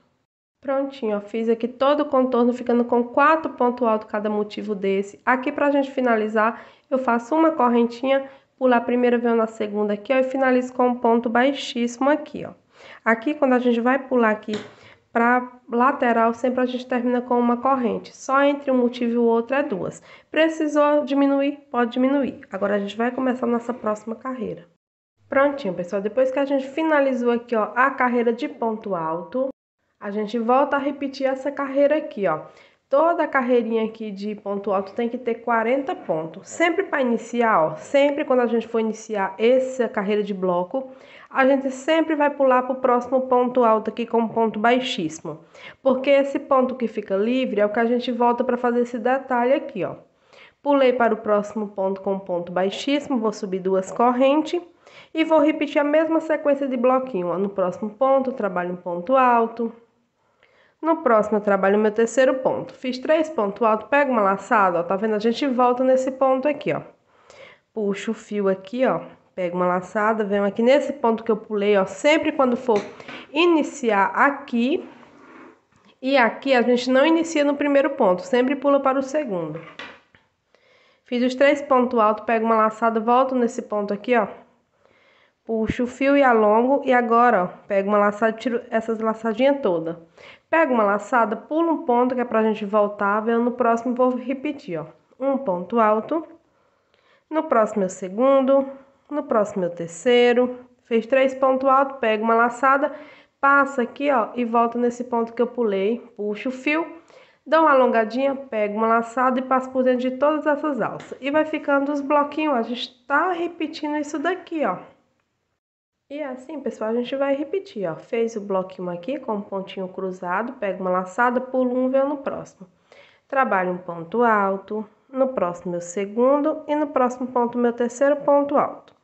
Speaker 1: Prontinho, ó, fiz aqui todo o contorno, ficando com quatro pontos altos cada motivo desse. Aqui pra gente finalizar, eu faço uma correntinha, pulo a primeira, venho na segunda aqui, ó, e finalizo com um ponto baixíssimo aqui, ó. Aqui, quando a gente vai pular aqui para lateral sempre a gente termina com uma corrente. Só entre um motivo e o outro é duas. Precisou diminuir? Pode diminuir. Agora a gente vai começar nossa próxima carreira. Prontinho, pessoal. Depois que a gente finalizou aqui, ó, a carreira de ponto alto, a gente volta a repetir essa carreira aqui, ó. Toda a carreirinha aqui de ponto alto tem que ter 40 pontos. Sempre para iniciar, ó, sempre quando a gente for iniciar essa carreira de bloco, a gente sempre vai pular para o próximo ponto alto aqui com ponto baixíssimo, porque esse ponto que fica livre é o que a gente volta para fazer esse detalhe aqui, ó. Pulei para o próximo ponto com ponto baixíssimo, vou subir duas correntes e vou repetir a mesma sequência de bloquinho, ó. No próximo ponto, trabalho um ponto alto. No próximo, eu trabalho meu terceiro ponto. Fiz três pontos altos, pego uma laçada, ó, tá vendo? A gente volta nesse ponto aqui, ó. Puxo o fio aqui, ó, Pego uma laçada, venho aqui nesse ponto que eu pulei, ó. Sempre quando for iniciar aqui e aqui, a gente não inicia no primeiro ponto, sempre pula para o segundo. Fiz os três pontos altos, pego uma laçada, volto nesse ponto aqui, ó. Puxo o fio e alongo e agora, ó, pego uma laçada, tiro essas laçadinhas toda. Pego uma laçada, pulo um ponto que é pra gente voltar, venho no próximo vou repetir, ó. Um ponto alto. No próximo é o segundo, no próximo meu terceiro. Fez três ponto alto, pega uma laçada, passa aqui, ó, e volta nesse ponto que eu pulei, puxa o fio, dá uma alongadinha, pega uma laçada e passa por dentro de todas essas alças. E vai ficando os bloquinhos, ó, a gente tá repetindo isso daqui, ó. E é assim, pessoal, a gente vai repetir, ó. Fez o bloquinho aqui com um pontinho cruzado, pega uma laçada, pula um, veio no próximo. Trabalho um ponto alto, no próximo meu segundo e no próximo ponto meu terceiro ponto alto.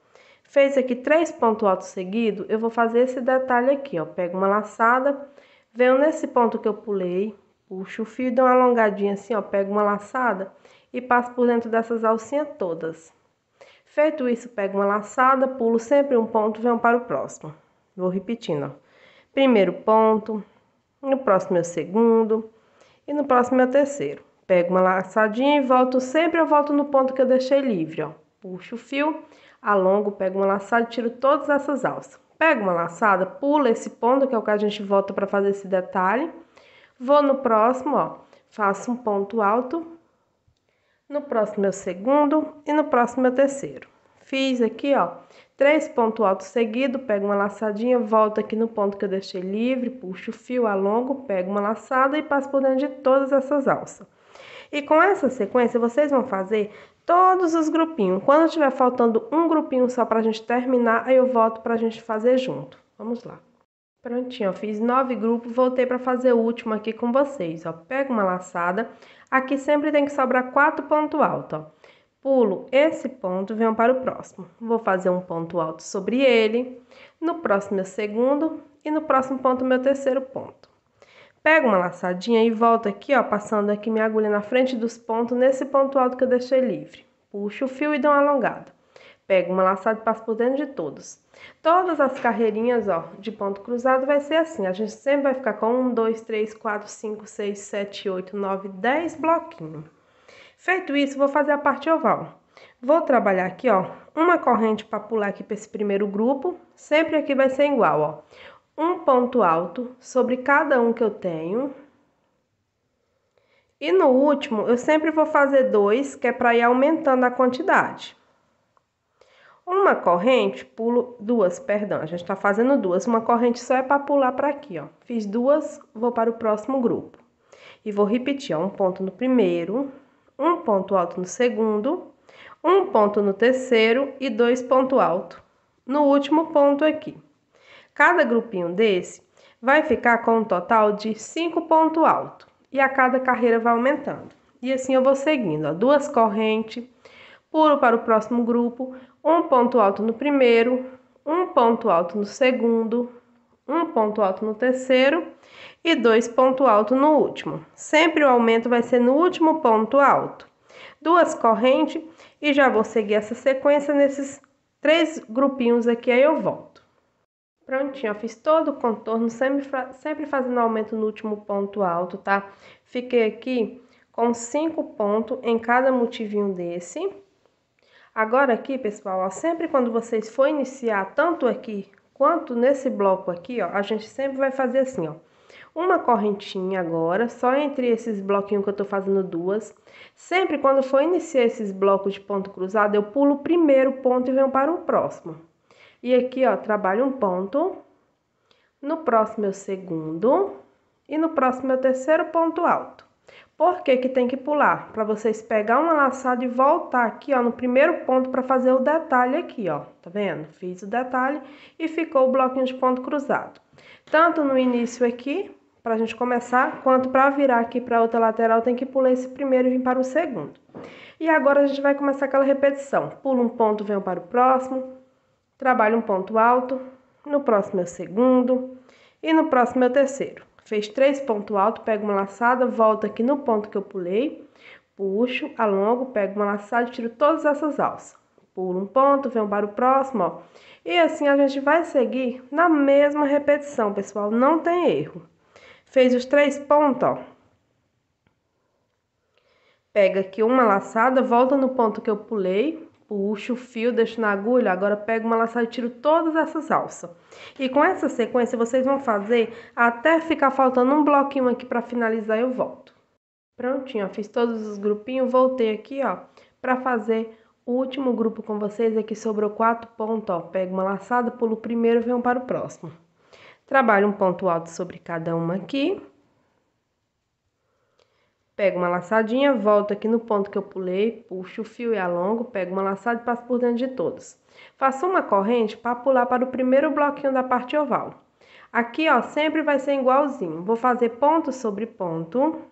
Speaker 1: Fez aqui três pontos altos seguidos, eu vou fazer esse detalhe aqui, ó. Pego uma laçada, venho nesse ponto que eu pulei, puxo o fio, dou uma alongadinha assim, ó, pego uma laçada e passo por dentro dessas alcinhas todas. Feito isso, pego uma laçada, pulo sempre um ponto, venho para o próximo. Vou repetindo, ó. Primeiro ponto, no próximo é o segundo e no próximo é o terceiro. Pego uma laçadinha e volto sempre, eu volto no ponto que eu deixei livre, ó. Puxo o fio alongo, pego uma laçada e tiro todas essas alças. Pego uma laçada, pula esse ponto, que é o que a gente volta para fazer esse detalhe. Vou no próximo, ó, faço um ponto alto. No próximo, meu segundo e no próximo, meu terceiro. Fiz aqui, ó, três pontos altos seguidos, pego uma laçadinha, volto aqui no ponto que eu deixei livre, puxo o fio, alongo, pego uma laçada e passo por dentro de todas essas alças. E com essa sequência, vocês vão fazer todos os grupinhos. Quando tiver faltando um grupinho só para a gente terminar, aí eu volto para a gente fazer junto. Vamos lá. Prontinho, ó, fiz nove grupos, voltei para fazer o último aqui com vocês, ó. Pego uma laçada, aqui sempre tem que sobrar quatro pontos altos, ó. Pulo esse ponto, venho para o próximo. Vou fazer um ponto alto sobre ele, no próximo meu é segundo e no próximo ponto meu terceiro ponto. Pego uma laçadinha e volto aqui, ó, passando aqui minha agulha na frente dos pontos, nesse ponto alto que eu deixei livre. Puxo o fio e dou uma alongada. Pego uma laçada e passo por dentro de todos. Todas as carreirinhas, ó, de ponto cruzado vai ser assim. A gente sempre vai ficar com um, dois, três, quatro, cinco, seis, sete, oito, nove, dez bloquinhos. Feito isso, vou fazer a parte oval. Vou trabalhar aqui, ó, uma corrente para pular aqui para esse primeiro grupo. Sempre aqui vai ser igual, ó um ponto alto sobre cada um que eu tenho. E no último, eu sempre vou fazer dois, que é para ir aumentando a quantidade. Uma corrente, pulo duas, perdão, a gente está fazendo duas. Uma corrente só é para pular para aqui, ó. Fiz duas, vou para o próximo grupo. E vou repetir, ó, um ponto no primeiro, um ponto alto no segundo, um ponto no terceiro e dois ponto alto no último ponto aqui. Cada grupinho desse vai ficar com um total de 5 pontos altos e a cada carreira vai aumentando. E assim eu vou seguindo, ó, duas correntes, pulo para o próximo grupo, um ponto alto no primeiro, um ponto alto no segundo, um ponto alto no terceiro e dois pontos altos no último. Sempre o aumento vai ser no último ponto alto. Duas correntes e já vou seguir essa sequência nesses três grupinhos aqui, aí eu volto. Prontinho, fiz todo o contorno, sempre, sempre fazendo aumento no último ponto alto, tá? Fiquei aqui com cinco pontos em cada motivinho desse. Agora aqui, pessoal, ó, sempre quando vocês for iniciar, tanto aqui quanto nesse bloco aqui, ó, a gente sempre vai fazer assim, ó. Uma correntinha agora, só entre esses bloquinhos que eu tô fazendo duas. Sempre quando for iniciar esses blocos de ponto cruzado, eu pulo o primeiro ponto e venho para o próximo. E aqui, ó, trabalho um ponto. No próximo, eu é segundo. E no próximo, eu é terceiro ponto alto. Por que que tem que pular? Para vocês pegar uma laçada e voltar aqui, ó, no primeiro ponto para fazer o detalhe aqui, ó. Tá vendo? Fiz o detalhe e ficou o bloquinho de ponto cruzado. Tanto no início aqui, para a gente começar, quanto para virar aqui para outra lateral, tem que pular esse primeiro e vir para o segundo. E agora a gente vai começar aquela repetição. Pula um ponto, vem para o próximo, trabalho um ponto alto, no próximo é o segundo e no próximo é o terceiro. Fez três pontos alto pego uma laçada, volto aqui no ponto que eu pulei, puxo, alongo, pego uma laçada e tiro todas essas alças. Pulo um ponto, venho para o próximo, ó. E assim a gente vai seguir na mesma repetição, pessoal, não tem erro. Fez os três pontos, ó. Pega aqui uma laçada, volta no ponto que eu pulei, puxo o fio, deixo na agulha, agora pego uma laçada e tiro todas essas alças. E com essa sequência vocês vão fazer até ficar faltando um bloquinho aqui para finalizar eu volto. Prontinho, ó, fiz todos os grupinhos, voltei aqui, ó, para fazer o último grupo com vocês, aqui sobrou quatro pontos, ó, pego uma laçada, pulo o primeiro, venho para o próximo. Trabalho um ponto alto sobre cada uma aqui. Pego uma laçadinha, volto aqui no ponto que eu pulei, puxo o fio e alongo, pego uma laçada e passo por dentro de todas. Faço uma corrente para pular para o primeiro bloquinho da parte oval. Aqui, ó, sempre vai ser igualzinho. Vou fazer ponto sobre ponto.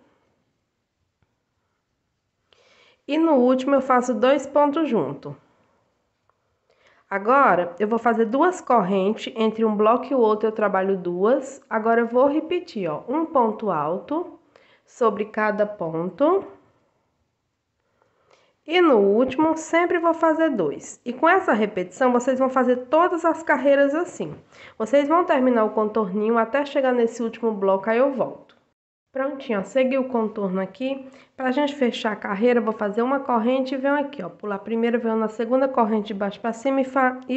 Speaker 1: E no último eu faço dois pontos junto. Agora, eu vou fazer duas correntes, entre um bloco e o outro eu trabalho duas. Agora, eu vou repetir, ó, um ponto alto sobre cada ponto. E no último, sempre vou fazer dois. E com essa repetição, vocês vão fazer todas as carreiras assim. Vocês vão terminar o contorninho até chegar nesse último bloco, aí eu volto. Prontinho, ó, segui o contorno aqui. Pra gente fechar a carreira, vou fazer uma corrente e venho aqui, ó. Pular a primeira, venho na segunda corrente de baixo pra cima e,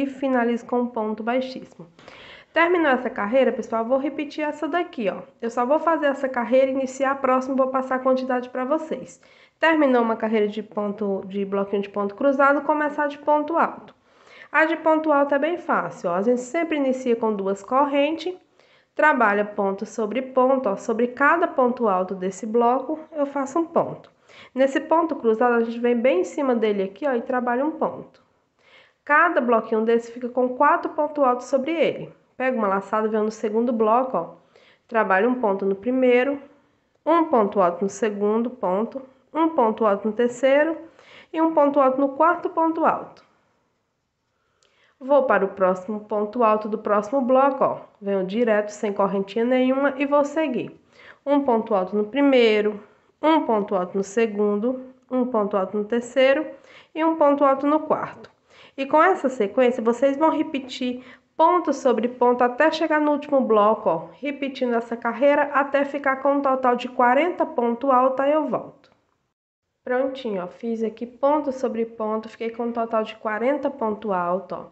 Speaker 1: e finalizo com um ponto baixíssimo. Terminou essa carreira, pessoal, vou repetir essa daqui, ó. Eu só vou fazer essa carreira, iniciar a próxima vou passar a quantidade para vocês. Terminou uma carreira de ponto de bloquinho de ponto cruzado, começar de ponto alto. A de ponto alto é bem fácil, ó. A gente sempre inicia com duas correntes, trabalha ponto sobre ponto, ó. Sobre cada ponto alto desse bloco, eu faço um ponto. Nesse ponto cruzado, a gente vem bem em cima dele aqui, ó, e trabalha um ponto. Cada bloquinho desse fica com quatro pontos altos sobre ele. Pego uma laçada, venho no segundo bloco, ó. Trabalho um ponto no primeiro, um ponto alto no segundo ponto, um ponto alto no terceiro e um ponto alto no quarto ponto alto. Vou para o próximo ponto alto do próximo bloco, ó. Venho direto, sem correntinha nenhuma e vou seguir. Um ponto alto no primeiro, um ponto alto no segundo, um ponto alto no terceiro e um ponto alto no quarto. E com essa sequência, vocês vão repetir ponto sobre ponto até chegar no último bloco, ó, repetindo essa carreira até ficar com um total de 40 ponto alto, aí eu volto. Prontinho, ó, fiz aqui ponto sobre ponto, fiquei com um total de 40 ponto alto, ó.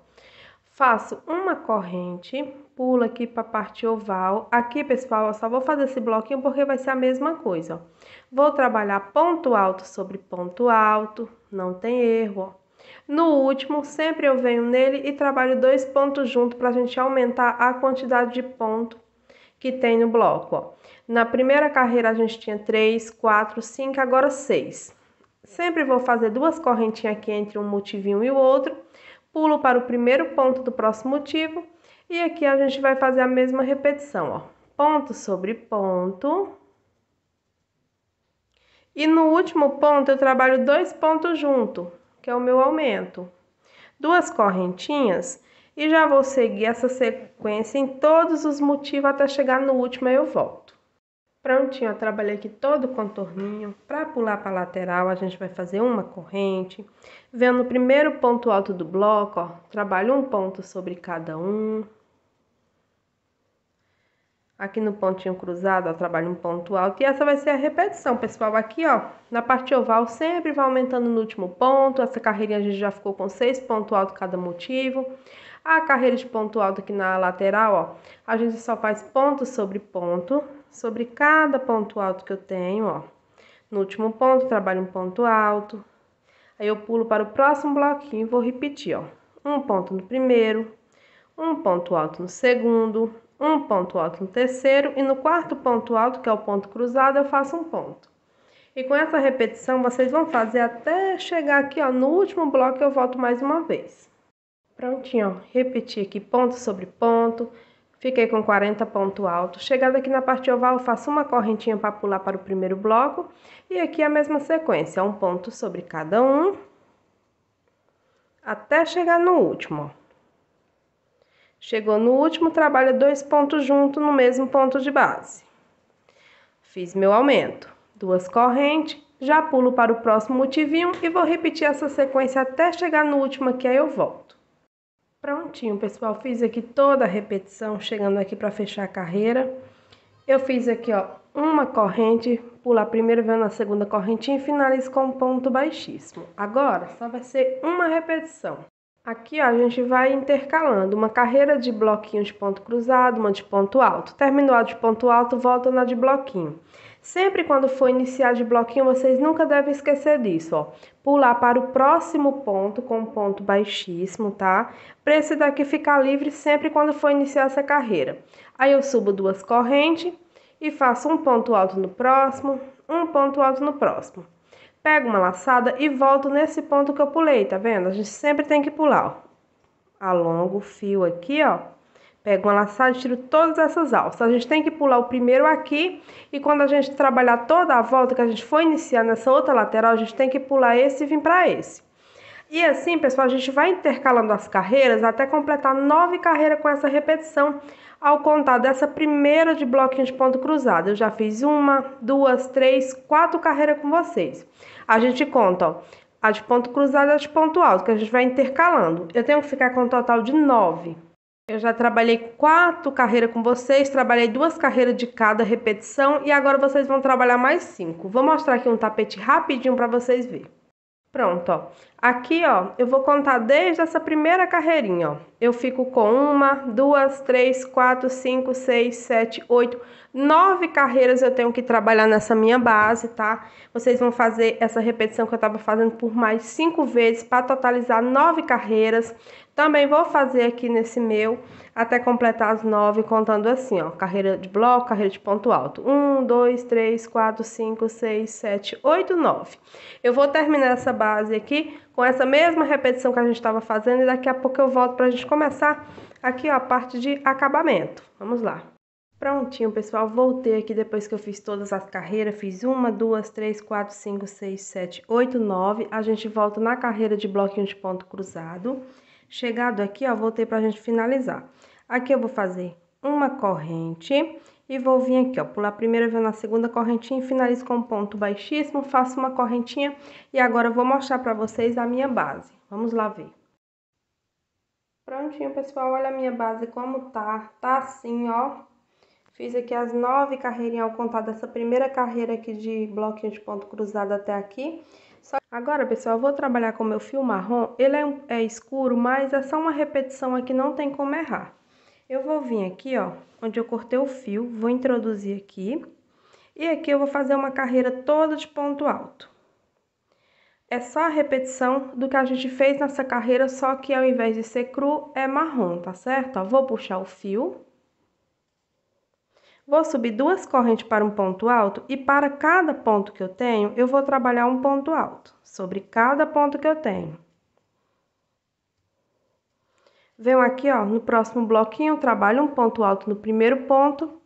Speaker 1: Faço uma corrente, pulo aqui para a parte oval. Aqui, pessoal, eu só vou fazer esse bloquinho porque vai ser a mesma coisa, ó. Vou trabalhar ponto alto sobre ponto alto, não tem erro, ó no último, sempre eu venho nele e trabalho dois pontos junto para a gente aumentar a quantidade de ponto que tem no bloco. Ó. Na primeira carreira a gente tinha 3, 4, 5, agora 6. Sempre vou fazer duas correntinhas aqui entre um motivinho e o outro, pulo para o primeiro ponto do próximo motivo e aqui a gente vai fazer a mesma repetição, ó. Ponto sobre ponto. E no último ponto eu trabalho dois pontos junto, que é o meu aumento. Duas correntinhas e já vou seguir essa sequência em todos os motivos até chegar no último aí eu volto. Prontinho, eu trabalhei aqui todo o contorninho. Para pular para lateral, a gente vai fazer uma corrente. Vendo o primeiro ponto alto do bloco, ó, trabalho um ponto sobre cada um. Aqui no pontinho cruzado, ó, trabalho um ponto alto. E essa vai ser a repetição, pessoal. Aqui, ó, na parte oval, sempre vai aumentando no último ponto. Essa carreirinha a gente já ficou com seis pontos altos cada motivo. A carreira de ponto alto aqui na lateral, ó, a gente só faz ponto sobre ponto. Sobre cada ponto alto que eu tenho, ó. No último ponto, trabalho um ponto alto. Aí eu pulo para o próximo bloquinho e vou repetir, ó. Um ponto no primeiro, um ponto alto no segundo um ponto alto no terceiro e no quarto ponto alto, que é o ponto cruzado, eu faço um ponto. E com essa repetição, vocês vão fazer até chegar aqui, ó, no último bloco eu volto mais uma vez. Prontinho, ó, repeti aqui ponto sobre ponto, fiquei com 40 ponto alto. Chegado aqui na parte oval, eu faço uma correntinha para pular para o primeiro bloco, e aqui a mesma sequência, um ponto sobre cada um, até chegar no último, ó. Chegou no último, trabalha dois pontos junto no mesmo ponto de base. Fiz meu aumento, duas correntes, já pulo para o próximo motivinho e vou repetir essa sequência até chegar no último aqui, aí eu volto. Prontinho, pessoal, fiz aqui toda a repetição, chegando aqui para fechar a carreira. Eu fiz aqui, ó, uma corrente, pulo a primeira, venho na segunda correntinha e finalizo com um ponto baixíssimo. Agora, só vai ser uma repetição. Aqui ó, a gente vai intercalando uma carreira de bloquinho de ponto cruzado, uma de ponto alto. Terminou a de ponto alto, volta na de bloquinho. Sempre quando for iniciar de bloquinho, vocês nunca devem esquecer disso, ó. Pular para o próximo ponto com um ponto baixíssimo, tá? Para esse daqui ficar livre sempre quando for iniciar essa carreira. Aí eu subo duas correntes e faço um ponto alto no próximo, um ponto alto no próximo pego uma laçada e volto nesse ponto que eu pulei, tá vendo? A gente sempre tem que pular, ó. Alongo o fio aqui, ó. Pego uma laçada e tiro todas essas alças. A gente tem que pular o primeiro aqui e quando a gente trabalhar toda a volta que a gente for iniciar nessa outra lateral, a gente tem que pular esse e vir para esse. E assim, pessoal, a gente vai intercalando as carreiras até completar nove carreiras com essa repetição. Ao contar dessa primeira de bloquinho de ponto cruzado, eu já fiz uma, duas, três, quatro carreiras com vocês a gente conta ó, a de ponto cruzado e a de ponto alto, que a gente vai intercalando. Eu tenho que ficar com um total de nove. Eu já trabalhei quatro carreiras com vocês, trabalhei duas carreiras de cada repetição e agora vocês vão trabalhar mais cinco. Vou mostrar aqui um tapete rapidinho para vocês verem. Pronto, ó. Aqui, ó, eu vou contar desde essa primeira carreirinha, ó. Eu fico com uma, duas, três, quatro, cinco, seis, sete, oito, nove carreiras eu tenho que trabalhar nessa minha base, tá? Vocês vão fazer essa repetição que eu tava fazendo por mais cinco vezes para totalizar nove carreiras. Também vou fazer aqui nesse meu até completar as nove, contando assim, ó. Carreira de bloco, carreira de ponto alto. Um, dois, três, quatro, cinco, seis, sete, oito, nove. Eu vou terminar essa base aqui com essa mesma repetição que a gente estava fazendo e daqui a pouco eu volto para a gente começar aqui, ó, a parte de acabamento. Vamos lá. Prontinho, pessoal. Voltei aqui depois que eu fiz todas as carreiras. Fiz uma, duas, três, quatro, cinco, seis, sete, oito, nove. A gente volta na carreira de bloquinho de ponto cruzado. Chegado aqui, ó, voltei pra gente finalizar. Aqui eu vou fazer uma corrente e vou vir aqui, ó, pular a primeira, venho na segunda correntinha e finalizo com um ponto baixíssimo, faço uma correntinha e agora vou mostrar pra vocês a minha base. Vamos lá ver. Prontinho, pessoal, olha a minha base como tá, tá assim, ó. Fiz aqui as nove carreirinhas ao contar dessa primeira carreira aqui de bloquinho de ponto cruzado até aqui. Só... Agora, pessoal, eu vou trabalhar com meu fio marrom. Ele é, é escuro, mas é só uma repetição aqui, não tem como errar. Eu vou vir aqui, ó, onde eu cortei o fio, vou introduzir aqui. E aqui eu vou fazer uma carreira toda de ponto alto. É só a repetição do que a gente fez nessa carreira, só que ao invés de ser cru, é marrom, tá certo? Ó, vou puxar o fio. Vou subir duas correntes para um ponto alto e para cada ponto que eu tenho, eu vou trabalhar um ponto alto sobre cada ponto que eu tenho. Venho aqui, ó, no próximo bloquinho, trabalho um ponto alto no primeiro ponto,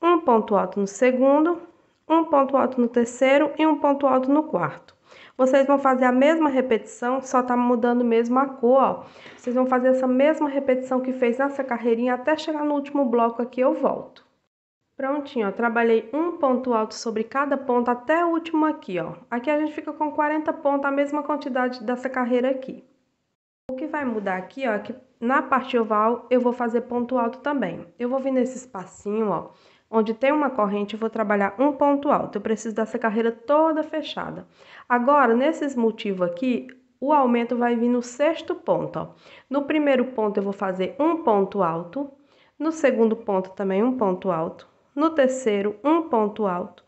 Speaker 1: um ponto alto no segundo, um ponto alto no terceiro e um ponto alto no quarto. Vocês vão fazer a mesma repetição, só tá mudando mesmo a cor, ó. Vocês vão fazer essa mesma repetição que fez nessa carreirinha até chegar no último bloco aqui, eu volto. Prontinho, ó, trabalhei um ponto alto sobre cada ponto até o último aqui, ó. Aqui a gente fica com 40 pontos, a mesma quantidade dessa carreira aqui. O que vai mudar aqui, ó, é que na parte oval eu vou fazer ponto alto também. Eu vou vir nesse espacinho, ó, onde tem uma corrente, eu vou trabalhar um ponto alto. Eu preciso dessa carreira toda fechada. Agora, nesses motivos aqui, o aumento vai vir no sexto ponto, ó. No primeiro ponto eu vou fazer um ponto alto, no segundo ponto também um ponto alto no terceiro, um ponto alto,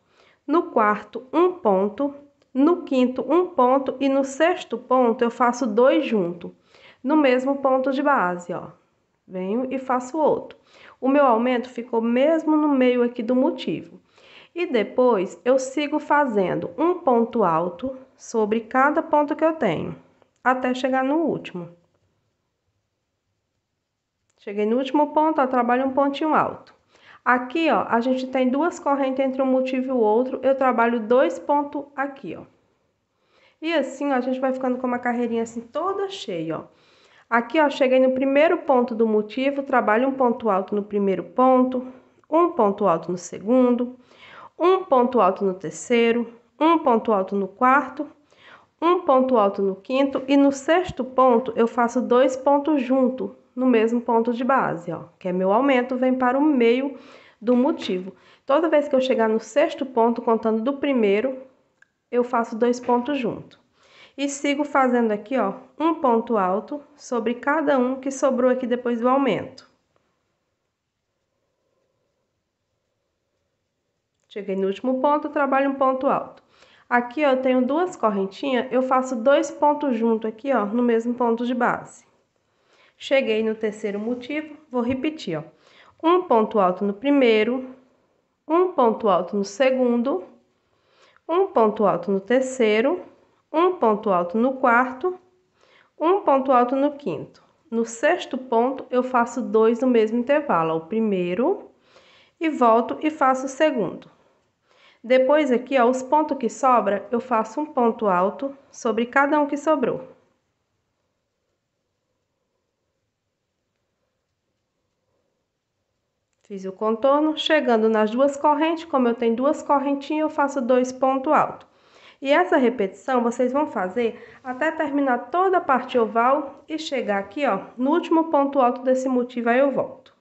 Speaker 1: no quarto, um ponto, no quinto, um ponto e no sexto ponto eu faço dois junto, no mesmo ponto de base, ó. Venho e faço outro. O meu aumento ficou mesmo no meio aqui do motivo. E depois eu sigo fazendo um ponto alto sobre cada ponto que eu tenho, até chegar no último. Cheguei no último ponto, ó, trabalho um pontinho alto. Aqui, ó, a gente tem duas correntes entre um motivo e o outro. Eu trabalho dois pontos aqui, ó. E assim, ó, a gente vai ficando com uma carreirinha assim toda cheia, ó. Aqui, ó, cheguei no primeiro ponto do motivo, trabalho um ponto alto no primeiro ponto, um ponto alto no segundo, um ponto alto no terceiro, um ponto alto no quarto, um ponto alto no quinto e no sexto ponto eu faço dois pontos juntos no mesmo ponto de base, ó, que é meu aumento, vem para o meio do motivo. Toda vez que eu chegar no sexto ponto, contando do primeiro, eu faço dois pontos junto. E sigo fazendo aqui, ó, um ponto alto sobre cada um que sobrou aqui depois do aumento. Cheguei no último ponto, trabalho um ponto alto. Aqui, ó, eu tenho duas correntinhas, eu faço dois pontos junto aqui, ó, no mesmo ponto de base. Cheguei no terceiro motivo, vou repetir, ó. Um ponto alto no primeiro, um ponto alto no segundo, um ponto alto no terceiro, um ponto alto no quarto, um ponto alto no quinto. No sexto ponto, eu faço dois no mesmo intervalo, o primeiro, e volto e faço o segundo. Depois aqui, ó, os pontos que sobra, eu faço um ponto alto sobre cada um que sobrou. Fiz o contorno, chegando nas duas correntes, como eu tenho duas correntinhas, eu faço dois pontos altos. E essa repetição vocês vão fazer até terminar toda a parte oval e chegar aqui, ó, no último ponto alto desse motivo, aí eu volto.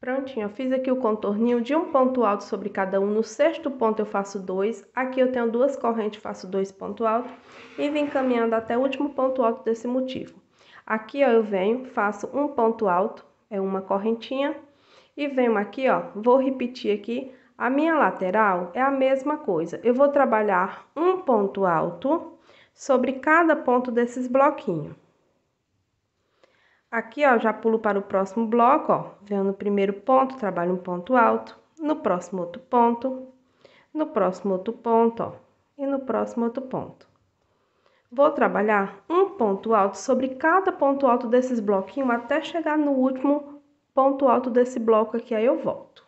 Speaker 1: Prontinho, eu fiz aqui o contorninho de um ponto alto sobre cada um. No sexto ponto eu faço dois, aqui eu tenho duas correntes, faço dois pontos altos e vim caminhando até o último ponto alto desse motivo. Aqui, ó, eu venho, faço um ponto alto, é uma correntinha, e venho aqui, ó, vou repetir aqui. A minha lateral é a mesma coisa. Eu vou trabalhar um ponto alto sobre cada ponto desses bloquinhos. Aqui, ó, já pulo para o próximo bloco, ó. Venho no primeiro ponto, trabalho um ponto alto. No próximo outro ponto. No próximo outro ponto, ó. E no próximo outro ponto. Vou trabalhar um ponto alto sobre cada ponto alto desses bloquinhos até chegar no último ponto alto desse bloco aqui, aí eu volto.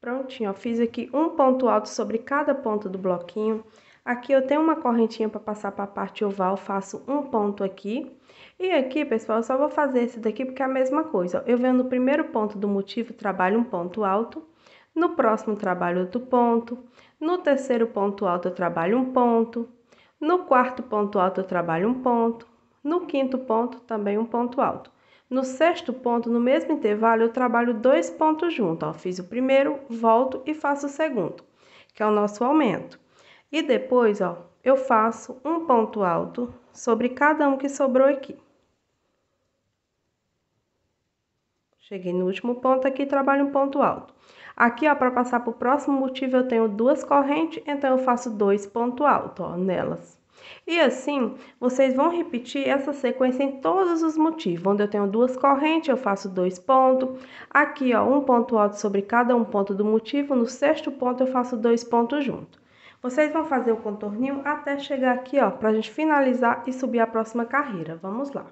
Speaker 1: Prontinho, ó, fiz aqui um ponto alto sobre cada ponta do bloquinho. Aqui eu tenho uma correntinha para passar para a parte oval, faço um ponto aqui. E aqui, pessoal, eu só vou fazer esse daqui porque é a mesma coisa. Eu venho no primeiro ponto do motivo, trabalho um ponto alto. No próximo, trabalho outro ponto. No terceiro ponto alto, eu trabalho um ponto. No quarto ponto alto, eu trabalho um ponto. No quinto ponto, também um ponto alto. No sexto ponto, no mesmo intervalo, eu trabalho dois pontos juntos. Ó, fiz o primeiro, volto e faço o segundo, que é o nosso aumento. E depois, ó, eu faço um ponto alto sobre cada um que sobrou aqui. Cheguei no último ponto aqui, trabalho um ponto alto. Aqui, ó, para passar para o próximo motivo, eu tenho duas correntes, então eu faço dois pontos altos ó, nelas. E assim, vocês vão repetir essa sequência em todos os motivos. Onde eu tenho duas correntes, eu faço dois pontos. Aqui, ó, um ponto alto sobre cada um ponto do motivo. No sexto ponto, eu faço dois pontos junto. Vocês vão fazer o contorninho até chegar aqui, ó, pra gente finalizar e subir a próxima carreira. Vamos lá.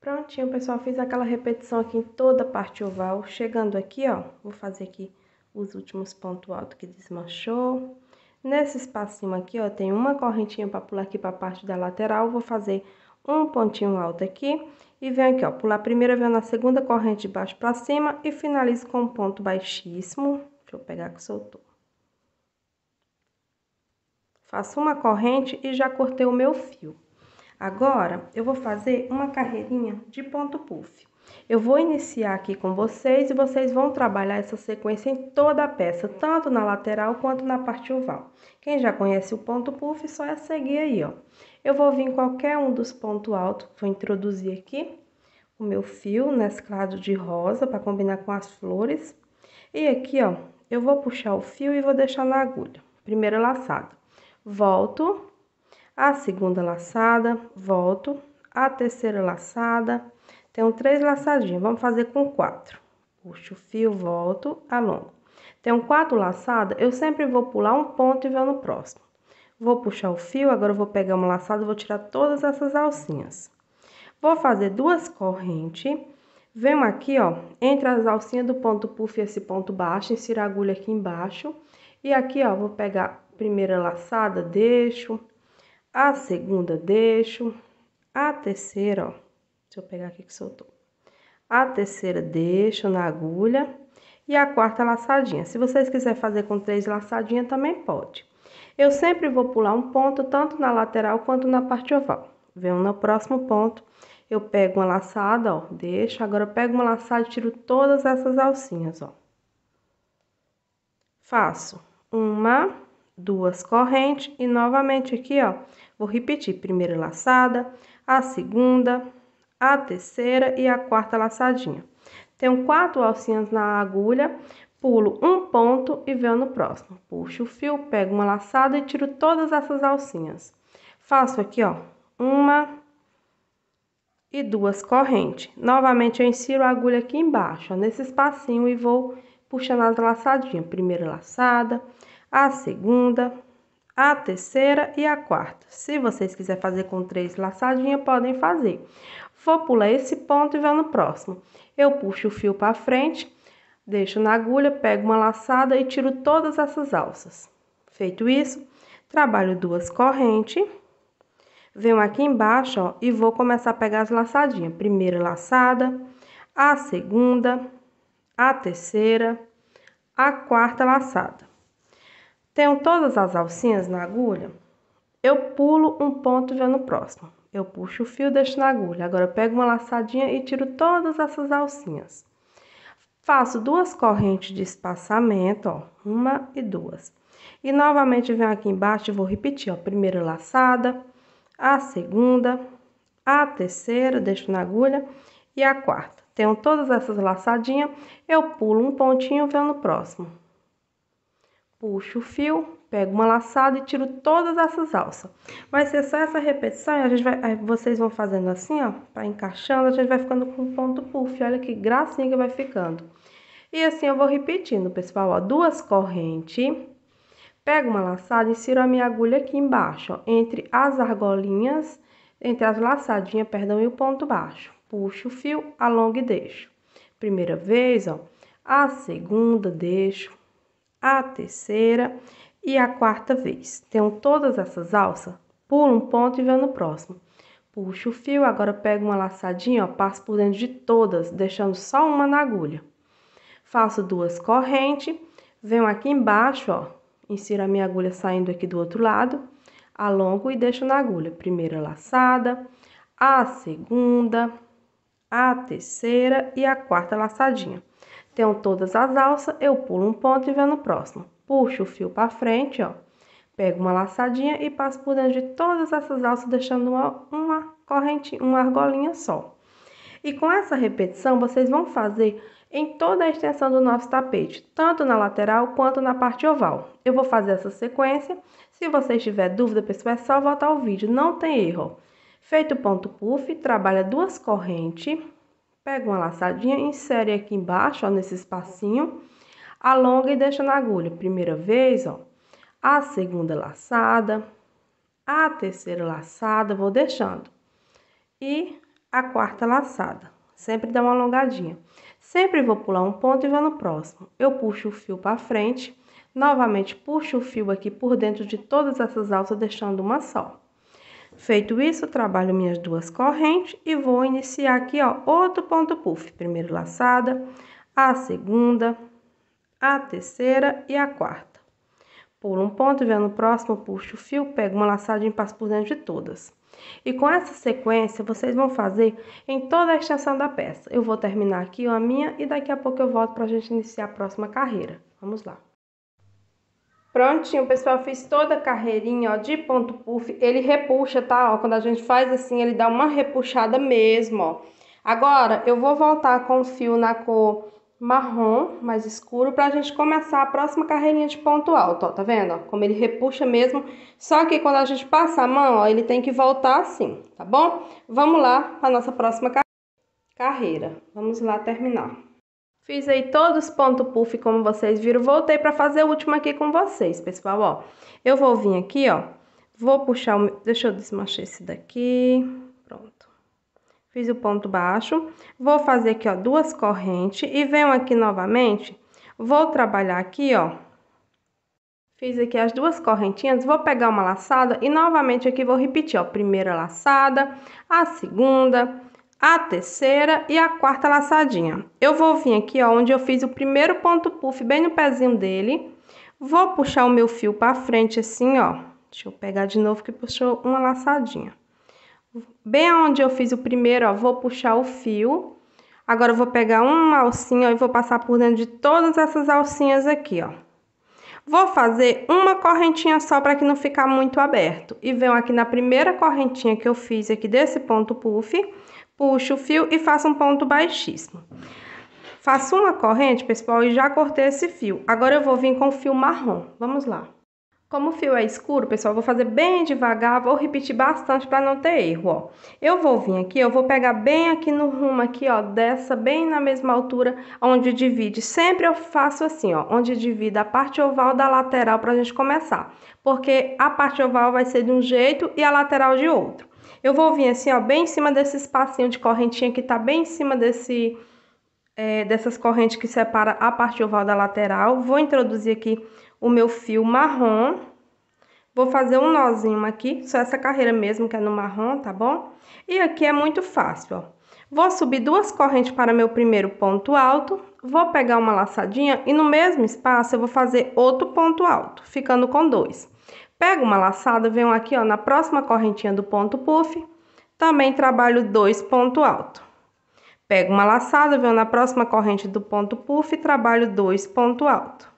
Speaker 1: Prontinho, pessoal, fiz aquela repetição aqui em toda a parte oval. Chegando aqui, ó, vou fazer aqui os últimos pontos altos que desmanchou. Nesse espacinho aqui, ó, tem uma correntinha para pular aqui para a parte da lateral, vou fazer um pontinho alto aqui e venho aqui, ó, pular a primeira, venho na segunda corrente de baixo para cima e finalizo com um ponto baixíssimo. Deixa eu pegar que soltou. Faço uma corrente e já cortei o meu fio. Agora, eu vou fazer uma carreirinha de ponto puff. Eu vou iniciar aqui com vocês e vocês vão trabalhar essa sequência em toda a peça, tanto na lateral quanto na parte oval. Quem já conhece o ponto puff, só é seguir aí, ó. Eu vou vir em qualquer um dos pontos altos, vou introduzir aqui o meu fio mesclado de rosa para combinar com as flores. E aqui, ó, eu vou puxar o fio e vou deixar na agulha. Primeira laçada. Volto, a segunda laçada, volto, a terceira laçada, tenho três laçadinhas, vamos fazer com quatro. Puxo o fio, volto, alongo. Tenho quatro laçadas, eu sempre vou pular um ponto e vou no próximo. Vou puxar o fio, agora vou pegar uma laçada, vou tirar todas essas alcinhas. Vou fazer duas correntes. Venho aqui, ó, entre as alcinhas do ponto puff e esse ponto baixo, insiro a agulha aqui embaixo. E aqui, ó, vou pegar a primeira laçada, deixo. A segunda, deixo. A terceira, ó Deixa eu pegar aqui que soltou. A terceira deixo na agulha. E a quarta laçadinha. Se vocês quiserem fazer com três laçadinhas, também pode. Eu sempre vou pular um ponto, tanto na lateral quanto na parte oval. Venho no próximo ponto, eu pego uma laçada, ó, deixo. Agora eu pego uma laçada e tiro todas essas alcinhas, ó. Faço uma, duas correntes e novamente aqui, ó, vou repetir. Primeira laçada, a segunda, a terceira e a quarta laçadinha. Tenho quatro alcinhas na agulha, pulo um ponto e venho no próximo. Puxo o fio, pego uma laçada e tiro todas essas alcinhas. Faço aqui, ó, uma e duas correntes. Novamente, eu insiro a agulha aqui embaixo, ó, nesse espacinho e vou puxando as laçadinhas. Primeira laçada, a segunda, a terceira e a quarta. Se vocês quiserem fazer com três laçadinhas, podem fazer. Vou pular esse ponto e vou no próximo. Eu puxo o fio para frente, deixo na agulha, pego uma laçada e tiro todas essas alças. Feito isso, trabalho duas correntes, venho aqui embaixo, ó, e vou começar a pegar as laçadinhas. Primeira laçada, a segunda, a terceira, a quarta laçada. Tenho todas as alcinhas na agulha, eu pulo um ponto e venho no próximo. Eu puxo o fio, deixo na agulha. Agora pego uma laçadinha e tiro todas essas alcinhas. Faço duas correntes de espaçamento, ó, uma e duas. E novamente venho aqui embaixo e vou repetir, ó, primeira laçada, a segunda, a terceira, deixo na agulha e a quarta. Tenho todas essas laçadinhas, eu pulo um pontinho, venho no próximo puxo o fio, pego uma laçada e tiro todas essas alças. Vai ser só essa repetição e a gente vai, vocês vão fazendo assim, ó, para encaixando, a gente vai ficando com ponto puff. Olha que gracinha que vai ficando. E assim eu vou repetindo, pessoal, ó, duas correntes, pego uma laçada, e insiro a minha agulha aqui embaixo, ó, entre as argolinhas, entre as laçadinhas, perdão, e o ponto baixo. Puxo o fio, alongo e deixo. Primeira vez, ó, a segunda deixo, a terceira e a quarta vez. Tenho todas essas alças, pulo um ponto e venho no próximo. Puxo o fio, agora pego uma laçadinha, ó, passo por dentro de todas, deixando só uma na agulha. Faço duas correntes, venho aqui embaixo, ó, insiro a minha agulha saindo aqui do outro lado, alongo e deixo na agulha. Primeira laçada, a segunda, a terceira e a quarta laçadinha tenho todas as alças, eu pulo um ponto e venho no próximo. Puxo o fio para frente, ó. Pego uma laçadinha e passo por dentro de todas essas alças, deixando uma, uma uma argolinha só. E com essa repetição, vocês vão fazer em toda a extensão do nosso tapete, tanto na lateral quanto na parte oval. Eu vou fazer essa sequência. Se vocês tiver dúvida, pessoal, é só voltar ao vídeo, não tem erro. Feito o ponto puff, trabalha duas correntes Pega uma laçadinha, insere aqui embaixo, ó, nesse espacinho, alonga e deixa na agulha. Primeira vez, ó, a segunda laçada, a terceira laçada, vou deixando. E a quarta laçada. Sempre dá uma alongadinha. Sempre vou pular um ponto e vou no próximo. Eu puxo o fio para frente, novamente puxo o fio aqui por dentro de todas essas alças, deixando uma só. Feito isso, trabalho minhas duas correntes e vou iniciar aqui, ó, outro ponto puff. Primeiro laçada, a segunda, a terceira e a quarta. Pulo um ponto, venho no próximo, puxo o fio, pego uma laçadinha e passo por dentro de todas. E com essa sequência, vocês vão fazer em toda a extensão da peça. Eu vou terminar aqui a minha e daqui a pouco eu volto para a gente iniciar a próxima carreira. Vamos lá. Prontinho, pessoal, fiz toda a carreirinha, ó, de ponto puff. Ele repuxa, tá? Ó, quando a gente faz assim, ele dá uma repuxada mesmo, ó. Agora, eu vou voltar com o fio na cor marrom, mais escuro, pra gente começar a próxima carreirinha de ponto alto, ó, tá vendo? Ó, como ele repuxa mesmo. Só que quando a gente passa a mão, ó, ele tem que voltar assim, tá bom? Vamos lá pra nossa próxima carreira. Vamos lá terminar. Fiz aí todos os pontos puff, como vocês viram. Voltei para fazer o último aqui com vocês, pessoal, ó. Eu vou vir aqui, ó. Vou puxar o... Deixa eu desmanchar esse daqui. Pronto. Fiz o ponto baixo. Vou fazer aqui, ó, duas correntes. E venho aqui novamente. Vou trabalhar aqui, ó. Fiz aqui as duas correntinhas. Vou pegar uma laçada e novamente aqui vou repetir, ó. Primeira laçada, a segunda a terceira e a quarta laçadinha. Eu vou vir aqui, ó, onde eu fiz o primeiro ponto puff bem no pezinho dele. Vou puxar o meu fio para frente assim, ó. Deixa eu pegar de novo que puxou uma laçadinha. Bem onde eu fiz o primeiro, ó, vou puxar o fio. Agora eu vou pegar uma alcinha ó, e vou passar por dentro de todas essas alcinhas aqui, ó. Vou fazer uma correntinha só para que não ficar muito aberto. E venho aqui na primeira correntinha que eu fiz aqui desse ponto puff, puxo o fio e faço um ponto baixíssimo. Faço uma corrente, pessoal, e já cortei esse fio. Agora eu vou vir com o fio marrom. Vamos lá. Como o fio é escuro, pessoal, vou fazer bem devagar, vou repetir bastante para não ter erro, ó. Eu vou vir aqui, eu vou pegar bem aqui no rumo aqui, ó, dessa bem na mesma altura onde divide. Sempre eu faço assim, ó, onde divide a parte oval da lateral para a gente começar. Porque a parte oval vai ser de um jeito e a lateral de outro. Eu vou vir assim, ó, bem em cima desse espacinho de correntinha que tá bem em cima desse... É, dessas correntes que separa a parte oval da lateral. Vou introduzir aqui o meu fio marrom. Vou fazer um nozinho aqui, só essa carreira mesmo que é no marrom, tá bom? E aqui é muito fácil, ó. Vou subir duas correntes para meu primeiro ponto alto, vou pegar uma laçadinha e no mesmo espaço eu vou fazer outro ponto alto, ficando com dois. Pego uma laçada, venho aqui ó, na próxima correntinha do ponto puff, também trabalho dois ponto alto. Pego uma laçada, venho na próxima corrente do ponto puff, trabalho dois ponto alto.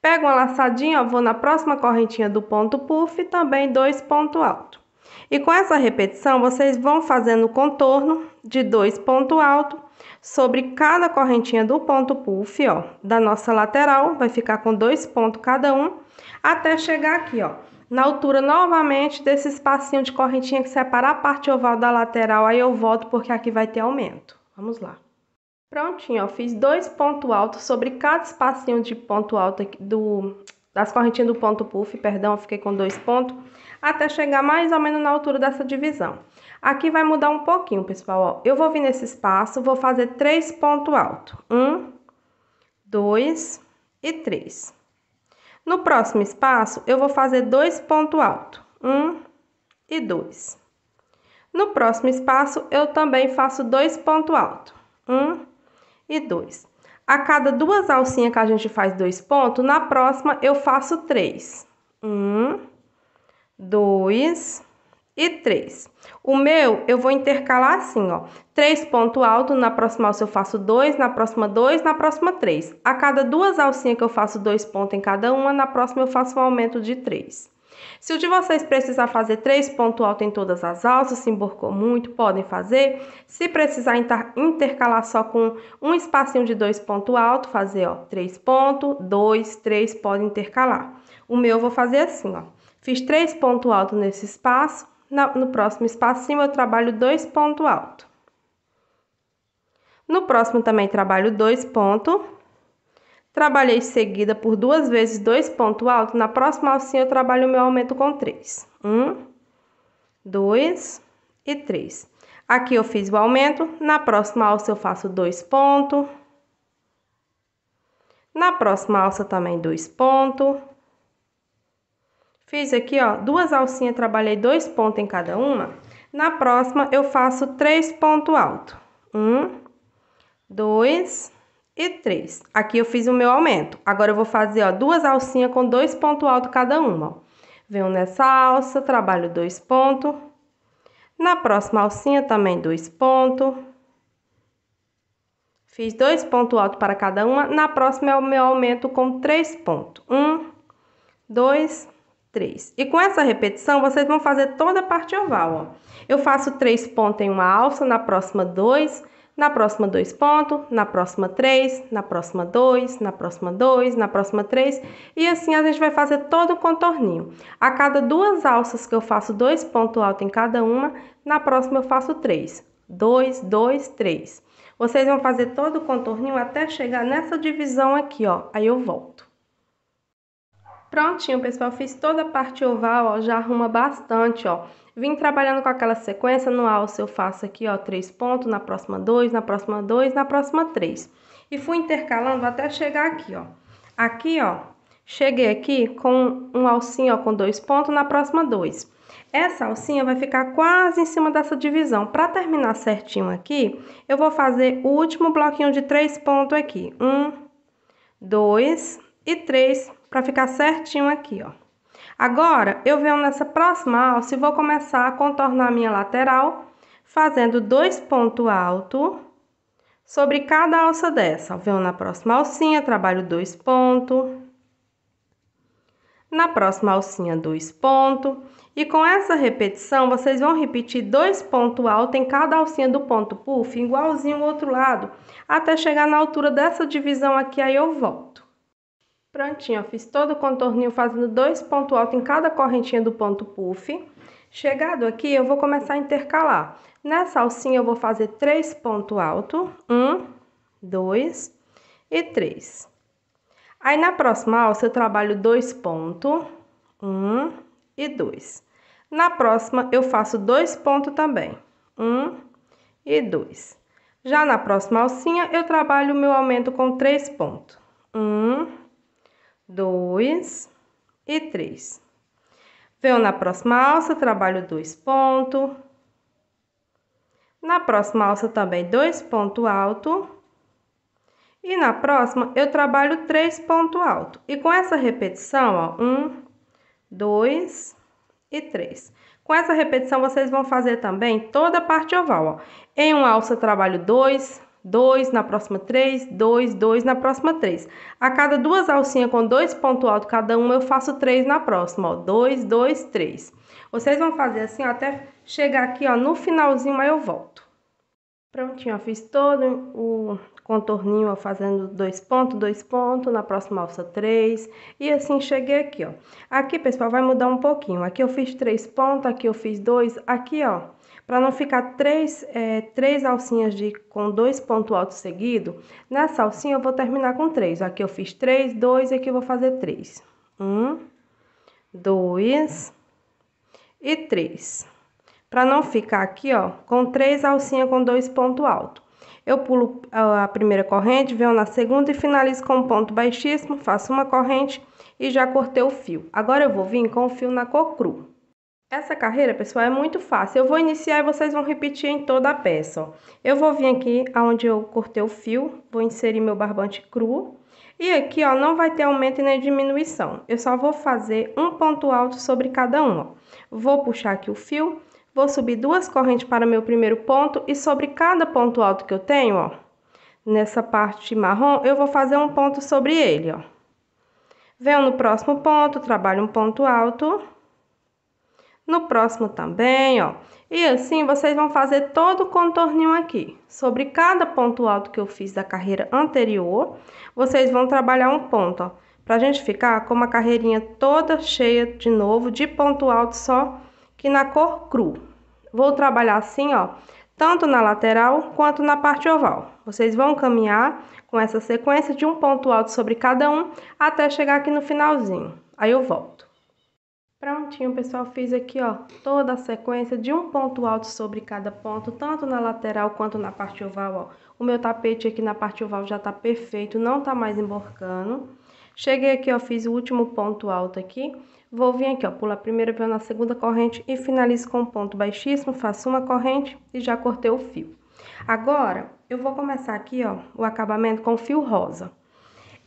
Speaker 1: Pego uma laçadinha, ó, vou na próxima correntinha do ponto puff, também dois ponto alto. E com essa repetição, vocês vão fazendo o contorno de dois ponto alto sobre cada correntinha do ponto puff, ó, da nossa lateral, vai ficar com dois pontos cada um até chegar aqui, ó. Na altura novamente desse espacinho de correntinha que separa a parte oval da lateral, aí eu volto porque aqui vai ter aumento. Vamos lá. Prontinho, ó, fiz dois pontos altos sobre cada espacinho de ponto alto do, das correntinhas do ponto puff, perdão, fiquei com dois pontos, até chegar mais ou menos na altura dessa divisão. Aqui vai mudar um pouquinho, pessoal, ó. Eu vou vir nesse espaço, vou fazer três pontos altos. Um, dois e três. No próximo espaço, eu vou fazer dois pontos altos, um e dois. No próximo espaço, eu também faço dois pontos altos, um e dois. A cada duas alcinhas que a gente faz dois pontos, na próxima eu faço três. Um, dois, e 3. O meu, eu vou intercalar assim, ó. 3 ponto alto, na próxima alça eu faço 2, na próxima 2, na próxima 3. A cada duas alcinhas que eu faço 2 pontos em cada uma, na próxima eu faço um aumento de 3. Se o de vocês precisar fazer 3 ponto alto em todas as alças, se emborcou muito, podem fazer. Se precisar intercalar só com um espacinho de 2 ponto alto, fazer, ó, 3 ponto, 2, 3, pode intercalar. O meu eu vou fazer assim, ó. Fiz 3 ponto alto nesse espaço, no próximo espacinho eu trabalho dois ponto alto. No próximo também trabalho dois ponto. Trabalhei seguida por duas vezes dois ponto alto. Na próxima alcinha eu trabalho o meu aumento com três. Um, dois e três. Aqui eu fiz o aumento, na próxima alça eu faço dois ponto. Na próxima alça também dois ponto. Fiz aqui, ó, duas alcinhas, trabalhei dois pontos em cada uma. Na próxima, eu faço três pontos alto. Um, dois e três. Aqui eu fiz o meu aumento. Agora, eu vou fazer, ó, duas alcinhas com dois pontos alto cada uma, ó. Venho nessa alça, trabalho dois pontos. Na próxima alcinha, também dois pontos. Fiz dois pontos alto para cada uma. Na próxima é o meu aumento com três pontos. Um, dois 3. E com essa repetição, vocês vão fazer toda a parte oval, ó. Eu faço 3 pontos em uma alça, na próxima 2, na próxima 2 pontos, na próxima 3, na próxima 2, na próxima 2, na próxima 3, e assim a gente vai fazer todo o contorninho. A cada duas alças que eu faço 2 pontos alto em cada uma, na próxima eu faço 3. 2, 2, 3. Vocês vão fazer todo o contorninho até chegar nessa divisão aqui, ó. Aí eu volto. Prontinho, pessoal, fiz toda a parte oval, ó, já arruma bastante, ó. Vim trabalhando com aquela sequência, no alça, eu faço aqui, ó, três pontos, na próxima dois, na próxima dois, na próxima três. E fui intercalando até chegar aqui, ó. Aqui, ó, cheguei aqui com um alcinho, ó, com dois pontos, na próxima dois. Essa alcinha vai ficar quase em cima dessa divisão. Para terminar certinho aqui, eu vou fazer o último bloquinho de três pontos aqui. Um, dois e três para ficar certinho aqui, ó. Agora, eu venho nessa próxima alça e vou começar a contornar minha lateral, fazendo dois pontos altos sobre cada alça dessa. Venho na próxima alcinha, trabalho dois pontos. Na próxima alcinha, dois pontos. E com essa repetição, vocês vão repetir dois pontos altos em cada alcinha do ponto puff, igualzinho o outro lado, até chegar na altura dessa divisão aqui, aí eu volto. Prontinho, eu fiz todo o contorninho fazendo dois pontos altos em cada correntinha do ponto puff. Chegado aqui, eu vou começar a intercalar. Nessa alcinha, eu vou fazer três pontos altos. Um, dois e três. Aí, na próxima alça, eu trabalho dois pontos. Um e dois. Na próxima, eu faço dois pontos também. Um e dois. Já na próxima alcinha, eu trabalho o meu aumento com três pontos. Um dois e três. Venho na próxima alça, trabalho dois pontos. Na próxima alça também dois ponto alto. E na próxima eu trabalho três ponto alto. E com essa repetição, ó, um, dois e três. Com essa repetição vocês vão fazer também toda a parte oval, ó. Em uma alça trabalho dois 2 na próxima 3, 2, 2 na próxima 3. A cada duas alcinhas com dois pontos altos cada uma, eu faço 3 na próxima, ó, 2, 2, 3. Vocês vão fazer assim ó, até chegar aqui, ó, no finalzinho, aí eu volto. Prontinho, ó, fiz todo o contorninho, ó, fazendo dois pontos, dois pontos, na próxima alça três, e assim cheguei aqui, ó. Aqui, pessoal, vai mudar um pouquinho, aqui eu fiz três pontos, aqui eu fiz dois, aqui, ó, para não ficar três, é, três alcinhas de, com dois pontos altos seguidos, nessa alcinha eu vou terminar com três. Aqui eu fiz três, dois, e aqui eu vou fazer três. Um, dois e três. Para não ficar aqui, ó, com três alcinhas com dois pontos altos. Eu pulo a primeira corrente, venho na segunda e finalizo com um ponto baixíssimo, faço uma corrente e já cortei o fio. Agora eu vou vir com o fio na cor cru. Essa carreira, pessoal, é muito fácil. Eu vou iniciar e vocês vão repetir em toda a peça, ó. Eu vou vir aqui aonde eu cortei o fio, vou inserir meu barbante cru. E aqui, ó, não vai ter aumento nem diminuição. Eu só vou fazer um ponto alto sobre cada um, ó. Vou puxar aqui o fio, vou subir duas correntes para meu primeiro ponto e sobre cada ponto alto que eu tenho, ó, nessa parte marrom, eu vou fazer um ponto sobre ele, ó. Venho no próximo ponto, trabalho um ponto alto no próximo também, ó. E assim vocês vão fazer todo o contorninho aqui. Sobre cada ponto alto que eu fiz da carreira anterior, vocês vão trabalhar um ponto, ó. Pra gente ficar com uma carreirinha toda cheia de novo de ponto alto só que na cor cru. Vou trabalhar assim, ó, tanto na lateral quanto na parte oval. Vocês vão caminhar com essa sequência de um ponto alto sobre cada um até chegar aqui no finalzinho. Aí eu volto. Prontinho, pessoal, fiz aqui, ó, toda a sequência de um ponto alto sobre cada ponto, tanto na lateral quanto na parte oval, ó. O meu tapete aqui na parte oval já tá perfeito, não tá mais emborcando. Cheguei aqui, ó, fiz o último ponto alto aqui. Vou vir aqui, ó, pula a primeira, venho na segunda corrente e finalizo com um ponto baixíssimo, faço uma corrente e já cortei o fio. Agora, eu vou começar aqui, ó, o acabamento com fio rosa.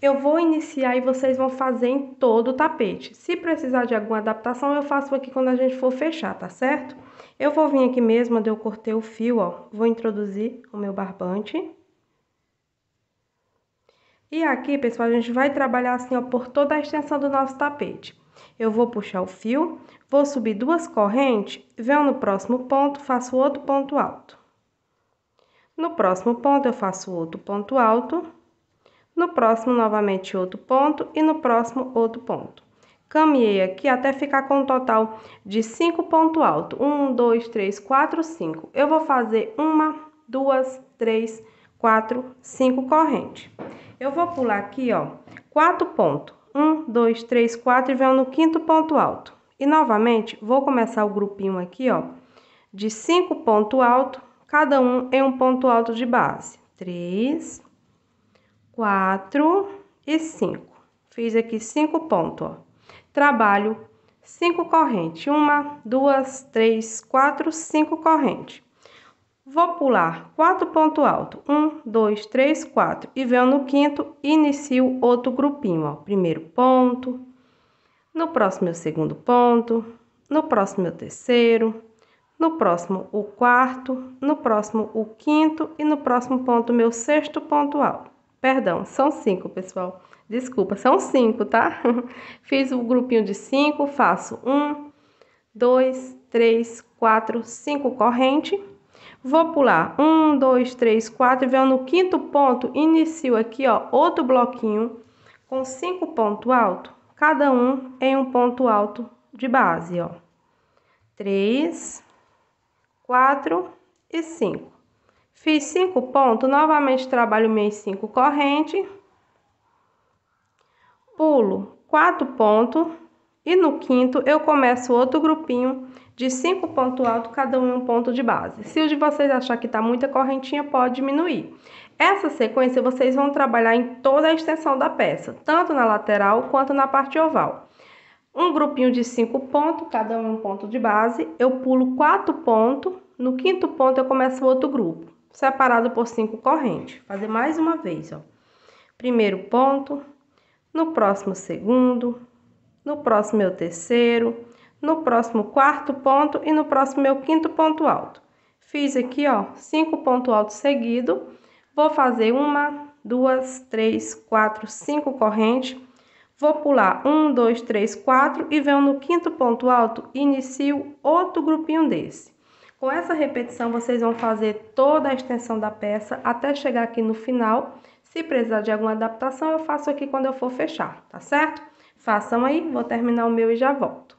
Speaker 1: Eu vou iniciar e vocês vão fazer em todo o tapete. Se precisar de alguma adaptação, eu faço aqui quando a gente for fechar, tá certo? Eu vou vir aqui mesmo onde eu cortei o fio, ó. Vou introduzir o meu barbante. E aqui, pessoal, a gente vai trabalhar assim, ó, por toda a extensão do nosso tapete. Eu vou puxar o fio, vou subir duas correntes, venho no próximo ponto, faço outro ponto alto. No próximo ponto, eu faço outro ponto alto no próximo novamente outro ponto e no próximo outro ponto. Caminhei aqui até ficar com um total de cinco pontos altos. Um, dois, três, quatro, cinco. Eu vou fazer uma, duas, três, quatro, cinco corrente. Eu vou pular aqui, ó, quatro pontos. Um, dois, três, quatro e venho no quinto ponto alto. E novamente, vou começar o grupinho aqui, ó, de cinco pontos altos. cada um em um ponto alto de base. Três, quatro e cinco. Fiz aqui cinco pontos, ó. Trabalho cinco correntes. Uma, duas, três, quatro, cinco correntes. Vou pular quatro pontos altos. Um, dois, três, quatro. E venho no quinto, inicio outro grupinho, ó. Primeiro ponto. No próximo, é o segundo ponto. No próximo, é o terceiro. No próximo, o quarto. No próximo, o quinto. E no próximo ponto, meu sexto ponto alto. Perdão, são cinco, pessoal. Desculpa, são cinco, tá? Fiz o um grupinho de cinco, faço um, dois, três, quatro, cinco corrente. Vou pular um, dois, três, quatro, Vendo no quinto ponto, inicio aqui, ó, outro bloquinho com cinco pontos alto, cada um em um ponto alto de base, ó. Três, quatro e cinco. Fiz cinco pontos, novamente trabalho minhas cinco correntes. Pulo quatro pontos e no quinto eu começo outro grupinho de cinco pontos altos, cada um um ponto de base. Se o de vocês achar que tá muita correntinha, pode diminuir. Essa sequência vocês vão trabalhar em toda a extensão da peça, tanto na lateral quanto na parte oval. Um grupinho de cinco pontos, cada um um ponto de base, eu pulo quatro pontos, no quinto ponto eu começo outro grupo separado por cinco correntes. Fazer mais uma vez, ó. Primeiro ponto, no próximo segundo, no próximo meu terceiro, no próximo quarto ponto e no próximo meu quinto ponto alto. Fiz aqui, ó, cinco ponto alto seguido. Vou fazer uma, duas, três, quatro, cinco correntes. Vou pular um, dois, três, quatro e venho no quinto ponto alto, inicio outro grupinho desse. Com essa repetição, vocês vão fazer toda a extensão da peça até chegar aqui no final. Se precisar de alguma adaptação, eu faço aqui quando eu for fechar, tá certo? Façam aí, vou terminar o meu e já volto.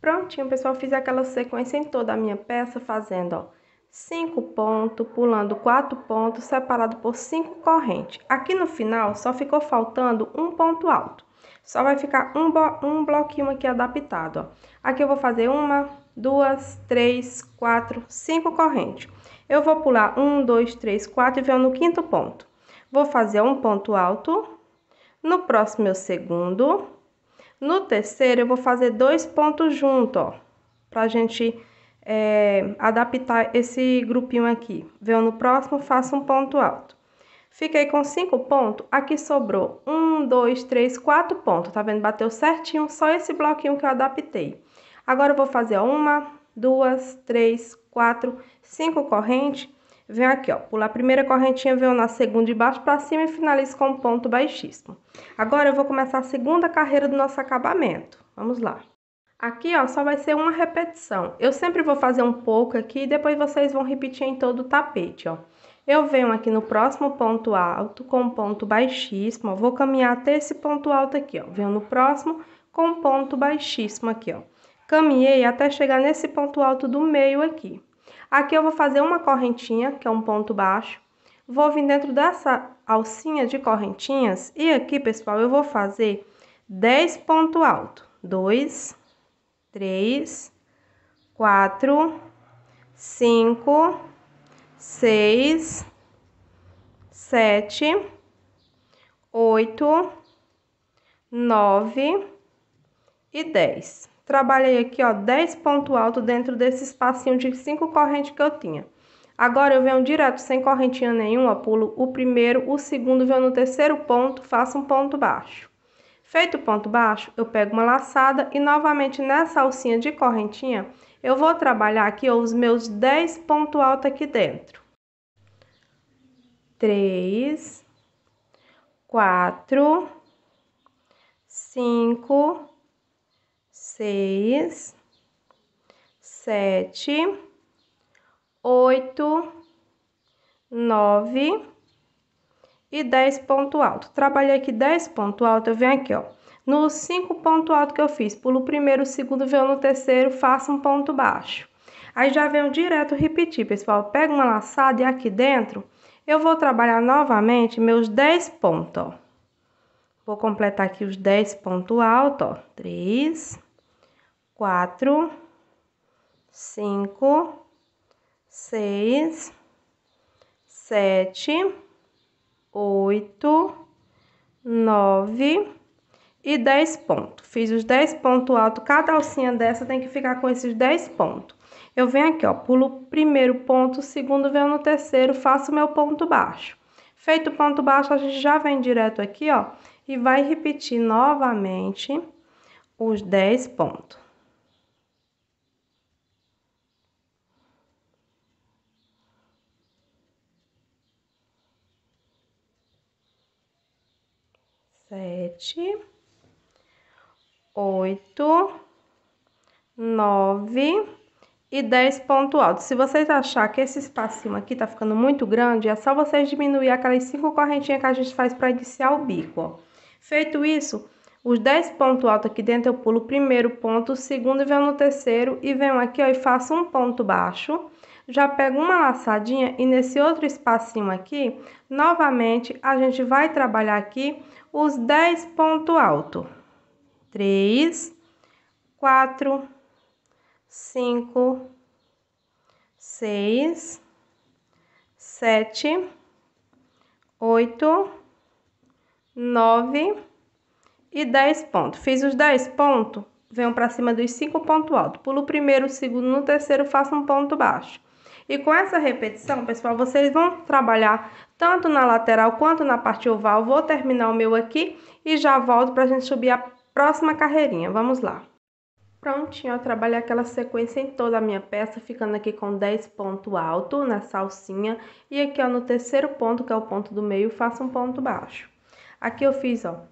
Speaker 1: Prontinho, pessoal, fiz aquela sequência em toda a minha peça, fazendo, ó, cinco pontos, pulando quatro pontos, separado por cinco correntes. Aqui no final, só ficou faltando um ponto alto. Só vai ficar um, um bloquinho aqui adaptado, ó. Aqui eu vou fazer uma, duas, três, quatro, cinco correntes. Eu vou pular um, dois, três, quatro e venho no quinto ponto. Vou fazer um ponto alto, no próximo eu segundo, no terceiro eu vou fazer dois pontos junto, ó, pra gente é, adaptar esse grupinho aqui. Venho no próximo, faço um ponto alto. Fiquei com cinco pontos, aqui sobrou um, dois, três, quatro pontos, tá vendo? Bateu certinho, só esse bloquinho que eu adaptei. Agora eu vou fazer uma, duas, três, quatro, cinco correntes. Venho aqui, ó, pula a primeira correntinha, venho na segunda de baixo para cima e finalizo com um ponto baixíssimo. Agora eu vou começar a segunda carreira do nosso acabamento. Vamos lá. Aqui, ó, só vai ser uma repetição. Eu sempre vou fazer um pouco aqui e depois vocês vão repetir em todo o tapete, ó. Eu venho aqui no próximo ponto alto com um ponto baixíssimo, ó, vou caminhar até esse ponto alto aqui, ó. Venho no próximo com um ponto baixíssimo aqui, ó. Caminhei até chegar nesse ponto alto do meio aqui. Aqui eu vou fazer uma correntinha, que é um ponto baixo. Vou vir dentro dessa alcinha de correntinhas e aqui, pessoal, eu vou fazer 10 ponto alto. 2, 3, 4, 5, 6, 7, 8, 9 e 10. Trabalhei aqui, ó, 10 pontos altos dentro desse espacinho de 5 correntes que eu tinha. Agora, eu venho direto, sem correntinha nenhuma, pulo o primeiro, o segundo, venho no terceiro ponto, faço um ponto baixo. Feito o ponto baixo, eu pego uma laçada e novamente nessa alcinha de correntinha, eu vou trabalhar aqui ó, os meus 10 pontos altos aqui dentro. 3, 4, 5, seis, sete, oito, nove e dez ponto alto. Trabalhei aqui dez ponto alto, eu venho aqui, ó. Nos cinco ponto alto que eu fiz, pulo o primeiro, o segundo, venho no terceiro, faço um ponto baixo. Aí já venho direto repetir, pessoal. Pega uma laçada e aqui dentro eu vou trabalhar novamente meus 10 pontos, ó. Vou completar aqui os 10 pontos altos, ó. 3, quatro, cinco, seis, sete, oito, nove e dez pontos. Fiz os dez pontos altos, cada alcinha dessa tem que ficar com esses dez pontos. Eu venho aqui, ó, pulo o primeiro ponto, o segundo venho no terceiro, faço meu ponto baixo. Feito o ponto baixo, a gente já vem direto aqui, ó, e vai repetir novamente os dez pontos. sete, oito, nove e dez ponto alto. Se vocês achar que esse espacinho aqui tá ficando muito grande, é só vocês diminuir aquelas cinco correntinhas que a gente faz para iniciar o bico, ó. Feito isso, os 10 pontos altos aqui dentro, eu pulo o primeiro ponto, o segundo e venho no terceiro e venho aqui, ó, e faço um ponto baixo. Já pego uma laçadinha e nesse outro espacinho aqui, novamente, a gente vai trabalhar aqui os 10 ponto alto. 3, 4, 5, 6, 7, 8, 9 e 10 pontos. Fiz os 10 pontos, venho para cima dos 5 ponto alto. Pulo o primeiro, o segundo, no terceiro faço um ponto baixo. E com essa repetição, pessoal, vocês vão trabalhar tanto na lateral quanto na parte oval. Vou terminar o meu aqui e já volto para a gente subir a próxima carreirinha. Vamos lá. Prontinho, eu trabalhei aquela sequência em toda a minha peça, ficando aqui com 10 ponto alto na salsinha. E aqui, ó, no terceiro ponto, que é o ponto do meio, faço um ponto baixo. Aqui eu fiz, ó,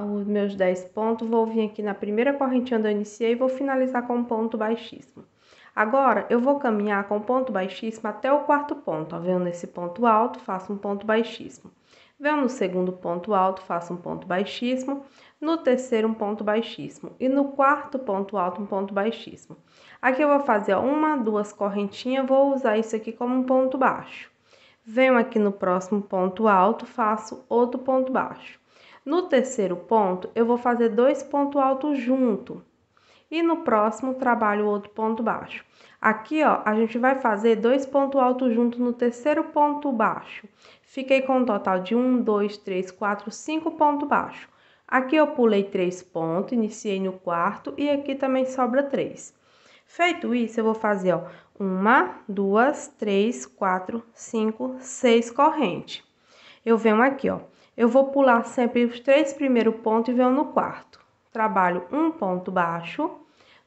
Speaker 1: os meus 10 pontos, vou vir aqui na primeira correntinha onde eu iniciei e vou finalizar com um ponto baixíssimo. Agora, eu vou caminhar com ponto baixíssimo até o quarto ponto. Ó, venho nesse ponto alto, faço um ponto baixíssimo. Venho no segundo ponto alto, faço um ponto baixíssimo. No terceiro, um ponto baixíssimo. E no quarto ponto alto, um ponto baixíssimo. Aqui eu vou fazer ó, uma, duas correntinhas, vou usar isso aqui como um ponto baixo. Venho aqui no próximo ponto alto, faço outro ponto baixo. No terceiro ponto, eu vou fazer dois pontos altos junto e no próximo trabalho outro ponto baixo. Aqui, ó, a gente vai fazer dois pontos altos juntos no terceiro ponto baixo. Fiquei com um total de um, dois, três, quatro, cinco pontos baixos. Aqui eu pulei três pontos, iniciei no quarto e aqui também sobra três. Feito isso, eu vou fazer, ó, uma, duas, três, quatro, cinco, seis corrente. Eu venho aqui, ó, eu vou pular sempre os três primeiros pontos e venho no quarto. Trabalho um ponto baixo,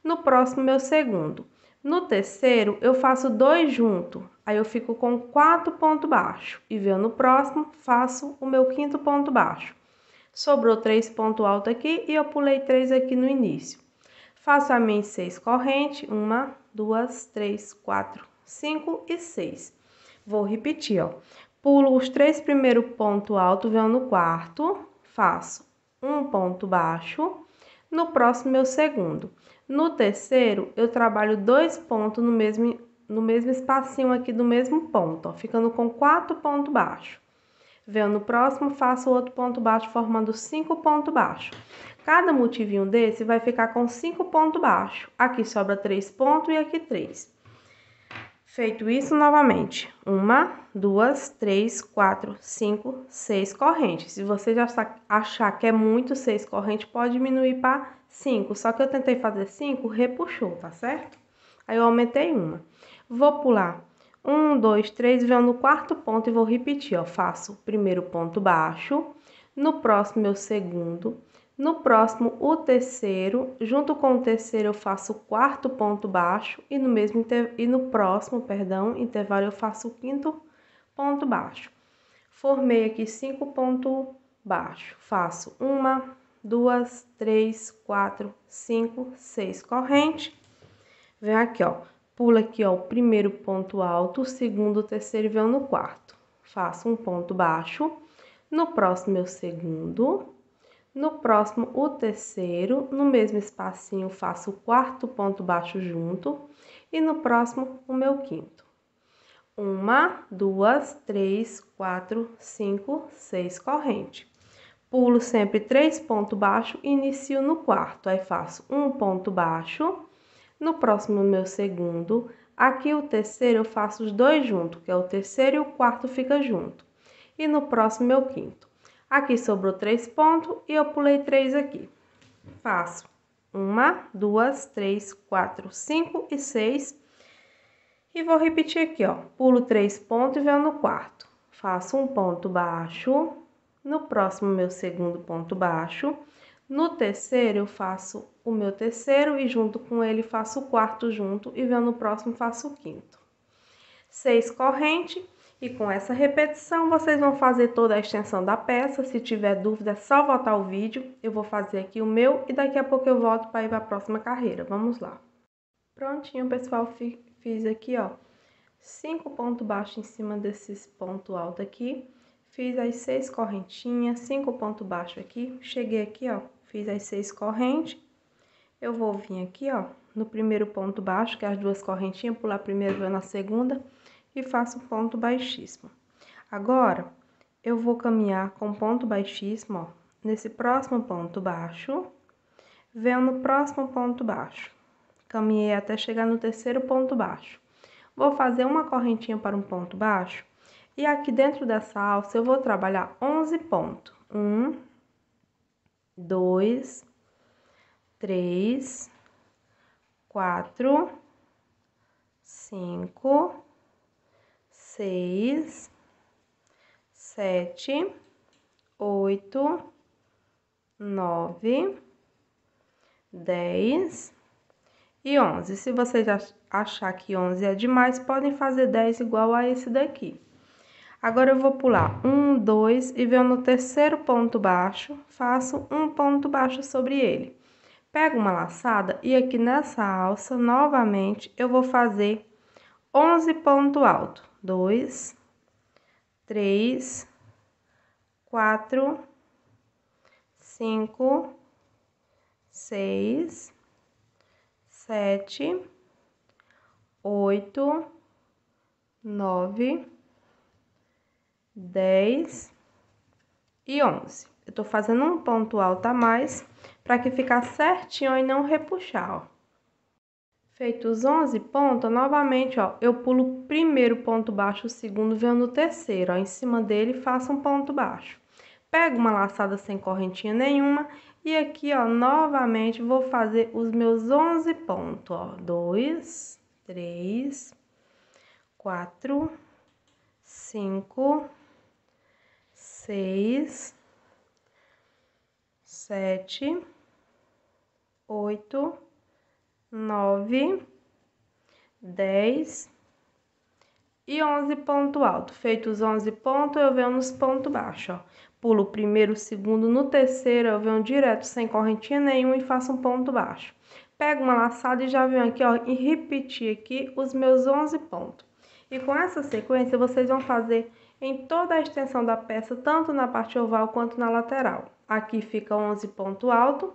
Speaker 1: no próximo meu segundo. No terceiro, eu faço dois junto, aí eu fico com quatro ponto baixo e vendo no próximo, faço o meu quinto ponto baixo. Sobrou três ponto alto aqui e eu pulei três aqui no início. Faço a minha seis corrente, uma, duas, três, quatro, cinco e seis. Vou repetir, ó. Pulo os três primeiros ponto alto, venho no quarto, faço um ponto baixo, no próximo meu segundo. No terceiro, eu trabalho dois pontos no mesmo, no mesmo espacinho aqui do mesmo ponto, ó, ficando com quatro pontos baixos. Vendo no próximo, faço outro ponto baixo, formando cinco pontos baixos. Cada motivinho desse vai ficar com cinco pontos baixos. Aqui sobra três pontos e aqui três. Feito isso novamente, uma, duas, três, quatro, cinco, seis correntes. Se você já achar que é muito seis correntes, pode diminuir para 5. Só que eu tentei fazer 5, repuxou, tá certo? Aí eu aumentei uma. Vou pular 1, 2, 3, venho no quarto ponto e vou repetir, ó. Faço o primeiro ponto baixo, no próximo eu segundo, no próximo o terceiro, junto com o terceiro eu faço o quarto ponto baixo e no mesmo e no próximo, perdão, intervalo eu faço o quinto ponto baixo. Formei aqui cinco pontos baixo. Faço uma, duas, três, quatro, cinco, seis corrente. Vem aqui, ó, pula aqui, ó, o primeiro ponto alto, o segundo, o terceiro e venho no quarto. Faço um ponto baixo, no próximo eu segundo, no próximo o terceiro, no mesmo espacinho faço o quarto ponto baixo junto e no próximo o meu quinto. Uma, duas, três, quatro, cinco, seis corrente pulo sempre três pontos baixos, inicio no quarto, aí faço um ponto baixo, no próximo meu segundo, aqui o terceiro eu faço os dois juntos, que é o terceiro e o quarto fica junto, e no próximo meu quinto. Aqui sobrou três pontos e eu pulei três aqui. Faço uma, duas, três, quatro, cinco e seis. E vou repetir aqui, ó, pulo três pontos e venho no quarto. Faço um ponto baixo, no próximo meu segundo ponto baixo, no terceiro eu faço o meu terceiro e junto com ele faço o quarto junto e vendo no próximo faço o quinto. Seis corrente e com essa repetição vocês vão fazer toda a extensão da peça. Se tiver dúvida é só voltar o vídeo, eu vou fazer aqui o meu e daqui a pouco eu volto para ir para a próxima carreira. Vamos lá. Prontinho, pessoal, fiz aqui, ó, cinco pontos baixos em cima desses ponto alto aqui fiz as seis correntinhas, cinco ponto baixo aqui, cheguei aqui, ó, fiz as seis correntes, eu vou vir aqui, ó, no primeiro ponto baixo, que é as duas correntinhas, pular primeiro na segunda e faço ponto baixíssimo. Agora, eu vou caminhar com ponto baixíssimo, ó, nesse próximo ponto baixo, venho no próximo ponto baixo. Caminhei até chegar no terceiro ponto baixo. Vou fazer uma correntinha para um ponto baixo, e aqui dentro dessa alça eu vou trabalhar 11 pontos. Um, dois, três, quatro, cinco, seis, sete, oito, nove, dez e onze. Se você achar que onze é demais, podem fazer dez igual a esse daqui. Agora, eu vou pular um, dois e venho no terceiro ponto baixo, faço um ponto baixo sobre ele. Pego uma laçada e aqui nessa alça, novamente, eu vou fazer onze ponto alto. Dois, três, quatro, cinco, seis, sete, oito, nove... 10 e 11. Eu tô fazendo um ponto alto a mais para que ficar certinho e não repuxar, ó. Feitos 11 pontos, novamente, ó, eu pulo o primeiro ponto baixo, o segundo venho no terceiro, ó, em cima dele faço um ponto baixo. Pego uma laçada sem correntinha nenhuma e aqui, ó, novamente vou fazer os meus 11 pontos, ó, 2, 3, 4, 5, seis, sete, oito, nove, dez e onze ponto alto. Feitos onze pontos, eu venho nos pontos baixos, ó. Pulo o primeiro, o segundo, no terceiro eu venho direto, sem correntinha nenhuma e faço um ponto baixo. Pego uma laçada e já venho aqui, ó, e repetir aqui os meus onze pontos. E com essa sequência, vocês vão fazer em toda a extensão da peça, tanto na parte oval quanto na lateral. Aqui fica 11 ponto alto,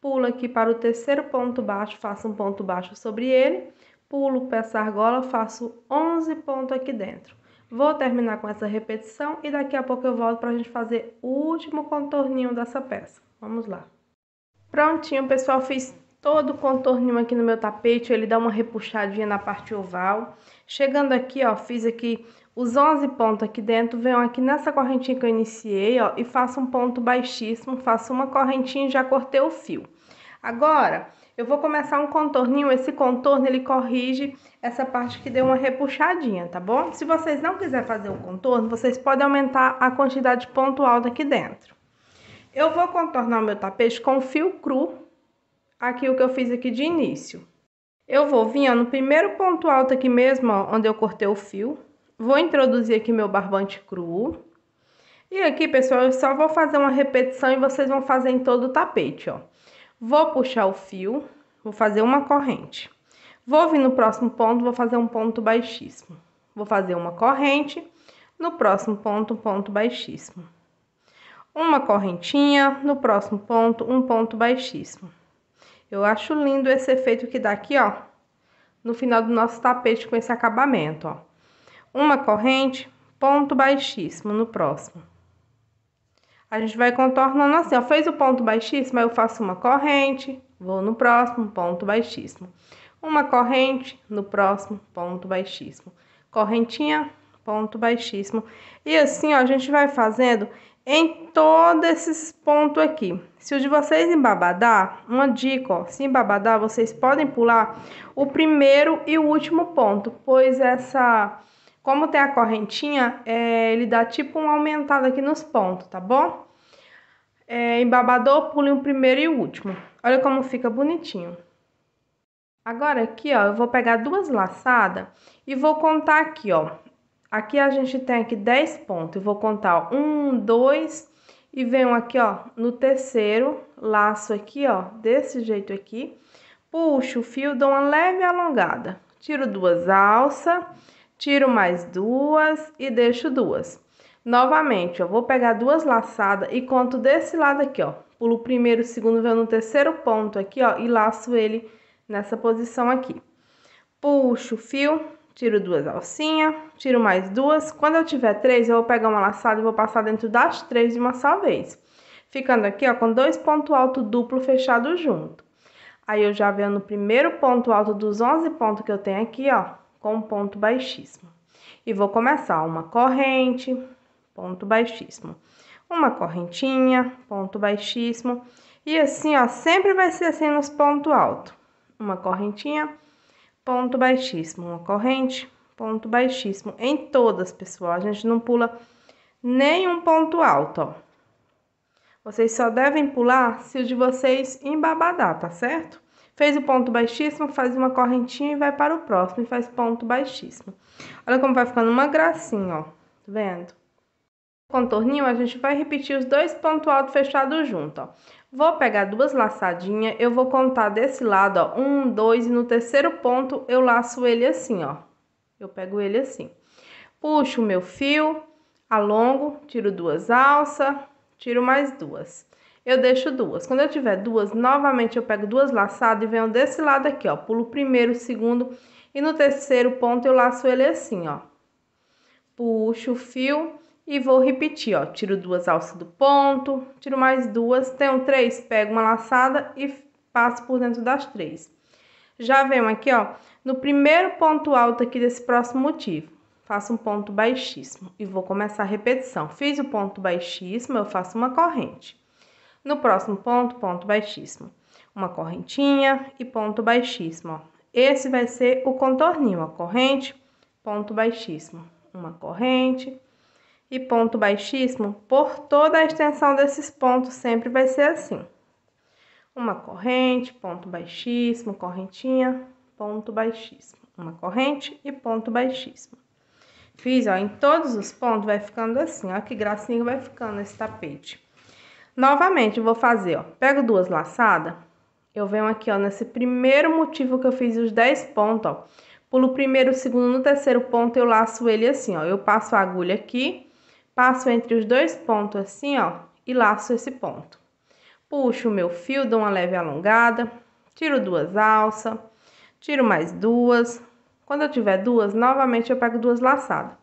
Speaker 1: pulo aqui para o terceiro ponto baixo, faço um ponto baixo sobre ele, pulo para essa argola, faço 11 ponto aqui dentro. Vou terminar com essa repetição e daqui a pouco eu volto para a gente fazer o último contorninho dessa peça. Vamos lá. Prontinho, pessoal, fiz todo o contorninho aqui no meu tapete, ele dá uma repuxadinha na parte oval. Chegando aqui, ó, fiz aqui os 11 pontos aqui dentro, venham aqui nessa correntinha que eu iniciei, ó, e faço um ponto baixíssimo, faço uma correntinha e já cortei o fio. Agora, eu vou começar um contorninho, esse contorno ele corrige essa parte que deu uma repuxadinha, tá bom? Se vocês não quiserem fazer o contorno, vocês podem aumentar a quantidade de ponto alto aqui dentro. Eu vou contornar o meu tapete com fio cru, aqui o que eu fiz aqui de início. Eu vou vir ó, no primeiro ponto alto aqui mesmo, ó, onde eu cortei o fio, Vou introduzir aqui meu barbante cru. E aqui, pessoal, eu só vou fazer uma repetição e vocês vão fazer em todo o tapete, ó. Vou puxar o fio, vou fazer uma corrente. Vou vir no próximo ponto, vou fazer um ponto baixíssimo. Vou fazer uma corrente, no próximo ponto, um ponto baixíssimo. Uma correntinha, no próximo ponto, um ponto baixíssimo. Eu acho lindo esse efeito que dá aqui, ó, no final do nosso tapete com esse acabamento, ó uma corrente, ponto baixíssimo no próximo. A gente vai contornando assim, ó, fez o ponto baixíssimo, aí eu faço uma corrente, vou no próximo, ponto baixíssimo. Uma corrente, no próximo, ponto baixíssimo. Correntinha, ponto baixíssimo. E assim, ó, a gente vai fazendo em todos esses pontos aqui. Se o de vocês embabadar, uma dica, ó, se embabadar, vocês podem pular o primeiro e o último ponto, pois essa como tem a correntinha, é, ele dá tipo um aumentado aqui nos pontos, tá bom? É, embabador, pule o primeiro e o último. Olha como fica bonitinho. Agora aqui, ó, eu vou pegar duas laçadas e vou contar aqui, ó. Aqui a gente tem aqui 10 pontos. Eu vou contar, ó, um, dois e venho aqui, ó, no terceiro laço aqui, ó, desse jeito aqui. Puxo o fio, dou uma leve alongada. Tiro duas alças tiro mais duas e deixo duas. Novamente, eu vou pegar duas laçadas e conto desse lado aqui, ó. Pulo o primeiro, o segundo, venho no terceiro ponto aqui, ó, e laço ele nessa posição aqui. Puxo o fio, tiro duas alcinhas, tiro mais duas. Quando eu tiver três, eu vou pegar uma laçada e vou passar dentro das três de uma só vez. Ficando aqui, ó, com dois pontos alto duplo fechado junto. Aí, eu já venho no primeiro ponto alto dos 11 pontos que eu tenho aqui, ó, com ponto baixíssimo. E vou começar uma corrente, ponto baixíssimo, uma correntinha, ponto baixíssimo, e assim, ó, sempre vai ser assim nos pontos altos. Uma correntinha, ponto baixíssimo, uma corrente, ponto baixíssimo. Em todas, pessoal, a gente não pula nenhum ponto alto, ó. Vocês só devem pular se o de vocês embabadar, tá certo? Fez o ponto baixíssimo, faz uma correntinha e vai para o próximo e faz ponto baixíssimo. Olha como vai ficando uma gracinha, ó. Tá vendo? contorninho, a gente vai repetir os dois pontos altos fechados junto, ó. Vou pegar duas laçadinhas, eu vou contar desse lado, ó, um, dois, e no terceiro ponto eu laço ele assim, ó. Eu pego ele assim. Puxo o meu fio, alongo, tiro duas alças, tiro mais duas eu deixo duas. Quando eu tiver duas, novamente eu pego duas laçadas e venho desse lado aqui, ó. Pulo o primeiro, o segundo e no terceiro ponto eu laço ele assim, ó. Puxo o fio e vou repetir, ó. Tiro duas alças do ponto, tiro mais duas, tenho três, pego uma laçada e passo por dentro das três. Já venho aqui, ó, no primeiro ponto alto aqui desse próximo motivo faço um ponto baixíssimo e vou começar a repetição. Fiz o ponto baixíssimo, eu faço uma corrente. No próximo ponto, ponto baixíssimo. Uma correntinha e ponto baixíssimo, ó. Esse vai ser o contorninho, a corrente, ponto baixíssimo. Uma corrente e ponto baixíssimo por toda a extensão desses pontos, sempre vai ser assim. Uma corrente, ponto baixíssimo, correntinha, ponto baixíssimo. Uma corrente e ponto baixíssimo. Fiz, ó, em todos os pontos vai ficando assim, ó, que gracinha vai ficando esse tapete. Novamente, vou fazer, ó. Pego duas laçadas, eu venho aqui, ó, nesse primeiro motivo que eu fiz os 10 pontos, ó. Pulo o primeiro, o segundo, no terceiro ponto, eu laço ele assim, ó. Eu passo a agulha aqui, passo entre os dois pontos assim, ó, e laço esse ponto. Puxo o meu fio, dou uma leve alongada, tiro duas alças, tiro mais duas. Quando eu tiver duas, novamente eu pego duas laçadas.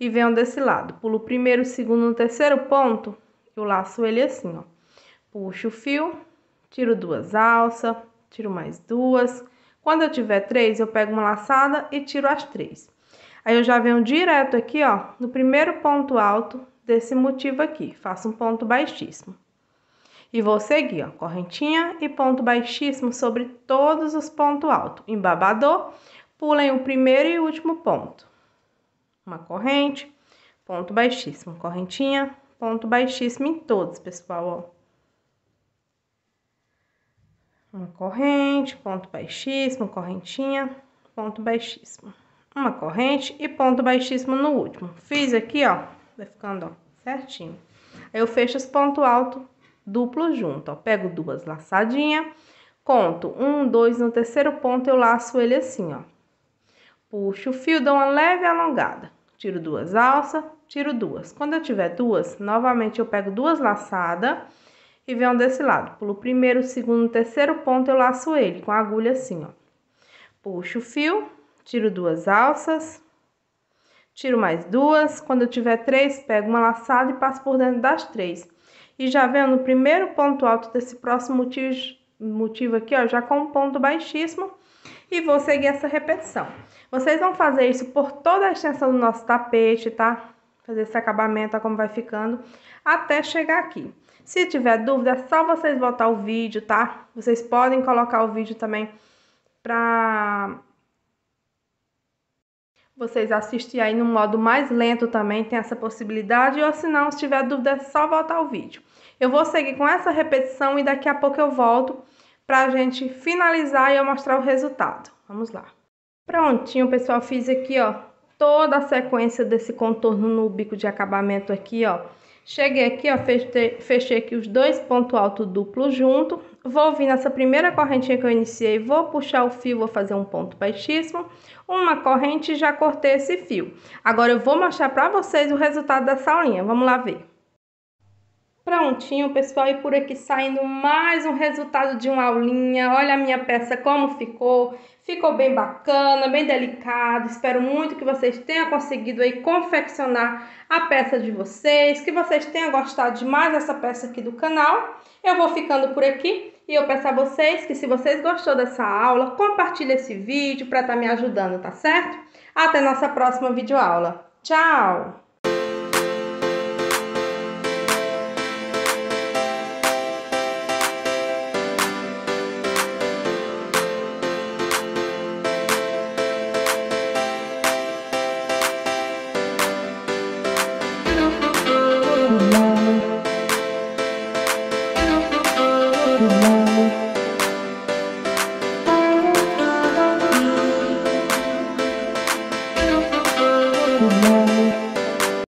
Speaker 1: E venho desse lado, pulo o primeiro, o segundo, no terceiro ponto, eu laço ele assim, ó. Puxo o fio, tiro duas alças, tiro mais duas. Quando eu tiver três, eu pego uma laçada e tiro as três. Aí eu já venho direto aqui, ó, no primeiro ponto alto desse motivo aqui. Faço um ponto baixíssimo. E vou seguir, ó, correntinha e ponto baixíssimo sobre todos os pontos altos. embabador babador, pulem o primeiro e último ponto. Uma corrente, ponto baixíssimo, correntinha, ponto baixíssimo em todos, pessoal, ó. Uma corrente, ponto baixíssimo, correntinha, ponto baixíssimo. Uma corrente e ponto baixíssimo no último. Fiz aqui, ó, vai ficando, ó, certinho. Aí eu fecho os ponto alto duplo junto, ó. Pego duas laçadinhas, conto um, dois, no terceiro ponto eu laço ele assim, ó. Puxo o fio, dou uma leve alongada tiro duas alças, tiro duas. Quando eu tiver duas, novamente eu pego duas laçadas e venho desse lado. Pulo o primeiro, segundo, terceiro ponto, eu laço ele com a agulha assim, ó. Puxo o fio, tiro duas alças, tiro mais duas. Quando eu tiver três, pego uma laçada e passo por dentro das três. E já venho no primeiro ponto alto desse próximo motivo, motivo aqui, ó, já com um ponto baixíssimo. E vou seguir essa repetição. Vocês vão fazer isso por toda a extensão do nosso tapete, tá? Fazer esse acabamento, tá? como vai ficando, até chegar aqui. Se tiver dúvida, é só vocês voltar o vídeo, tá? Vocês podem colocar o vídeo também pra vocês assistirem aí no modo mais lento também, tem essa possibilidade. Ou se não, se tiver dúvida, é só voltar o vídeo. Eu vou seguir com essa repetição e daqui a pouco eu volto pra gente finalizar e eu mostrar o resultado. Vamos lá. Prontinho, pessoal, fiz aqui, ó, toda a sequência desse contorno no bico de acabamento aqui, ó. Cheguei aqui, ó, fechei, fechei aqui os dois pontos altos duplos junto. Vou vir nessa primeira correntinha que eu iniciei, vou puxar o fio, vou fazer um ponto baixíssimo. Uma corrente e já cortei esse fio. Agora eu vou mostrar pra vocês o resultado dessa aulinha, vamos lá ver. Prontinho, pessoal, e por aqui saindo mais um resultado de uma aulinha. Olha a minha peça como ficou. Ficou bem bacana, bem delicado. Espero muito que vocês tenham conseguido aí confeccionar a peça de vocês, que vocês tenham gostado demais dessa peça aqui do canal. Eu vou ficando por aqui e eu peço a vocês que se vocês gostou dessa aula, compartilhe esse vídeo para estar tá me ajudando, tá certo? Até nossa próxima videoaula. Tchau!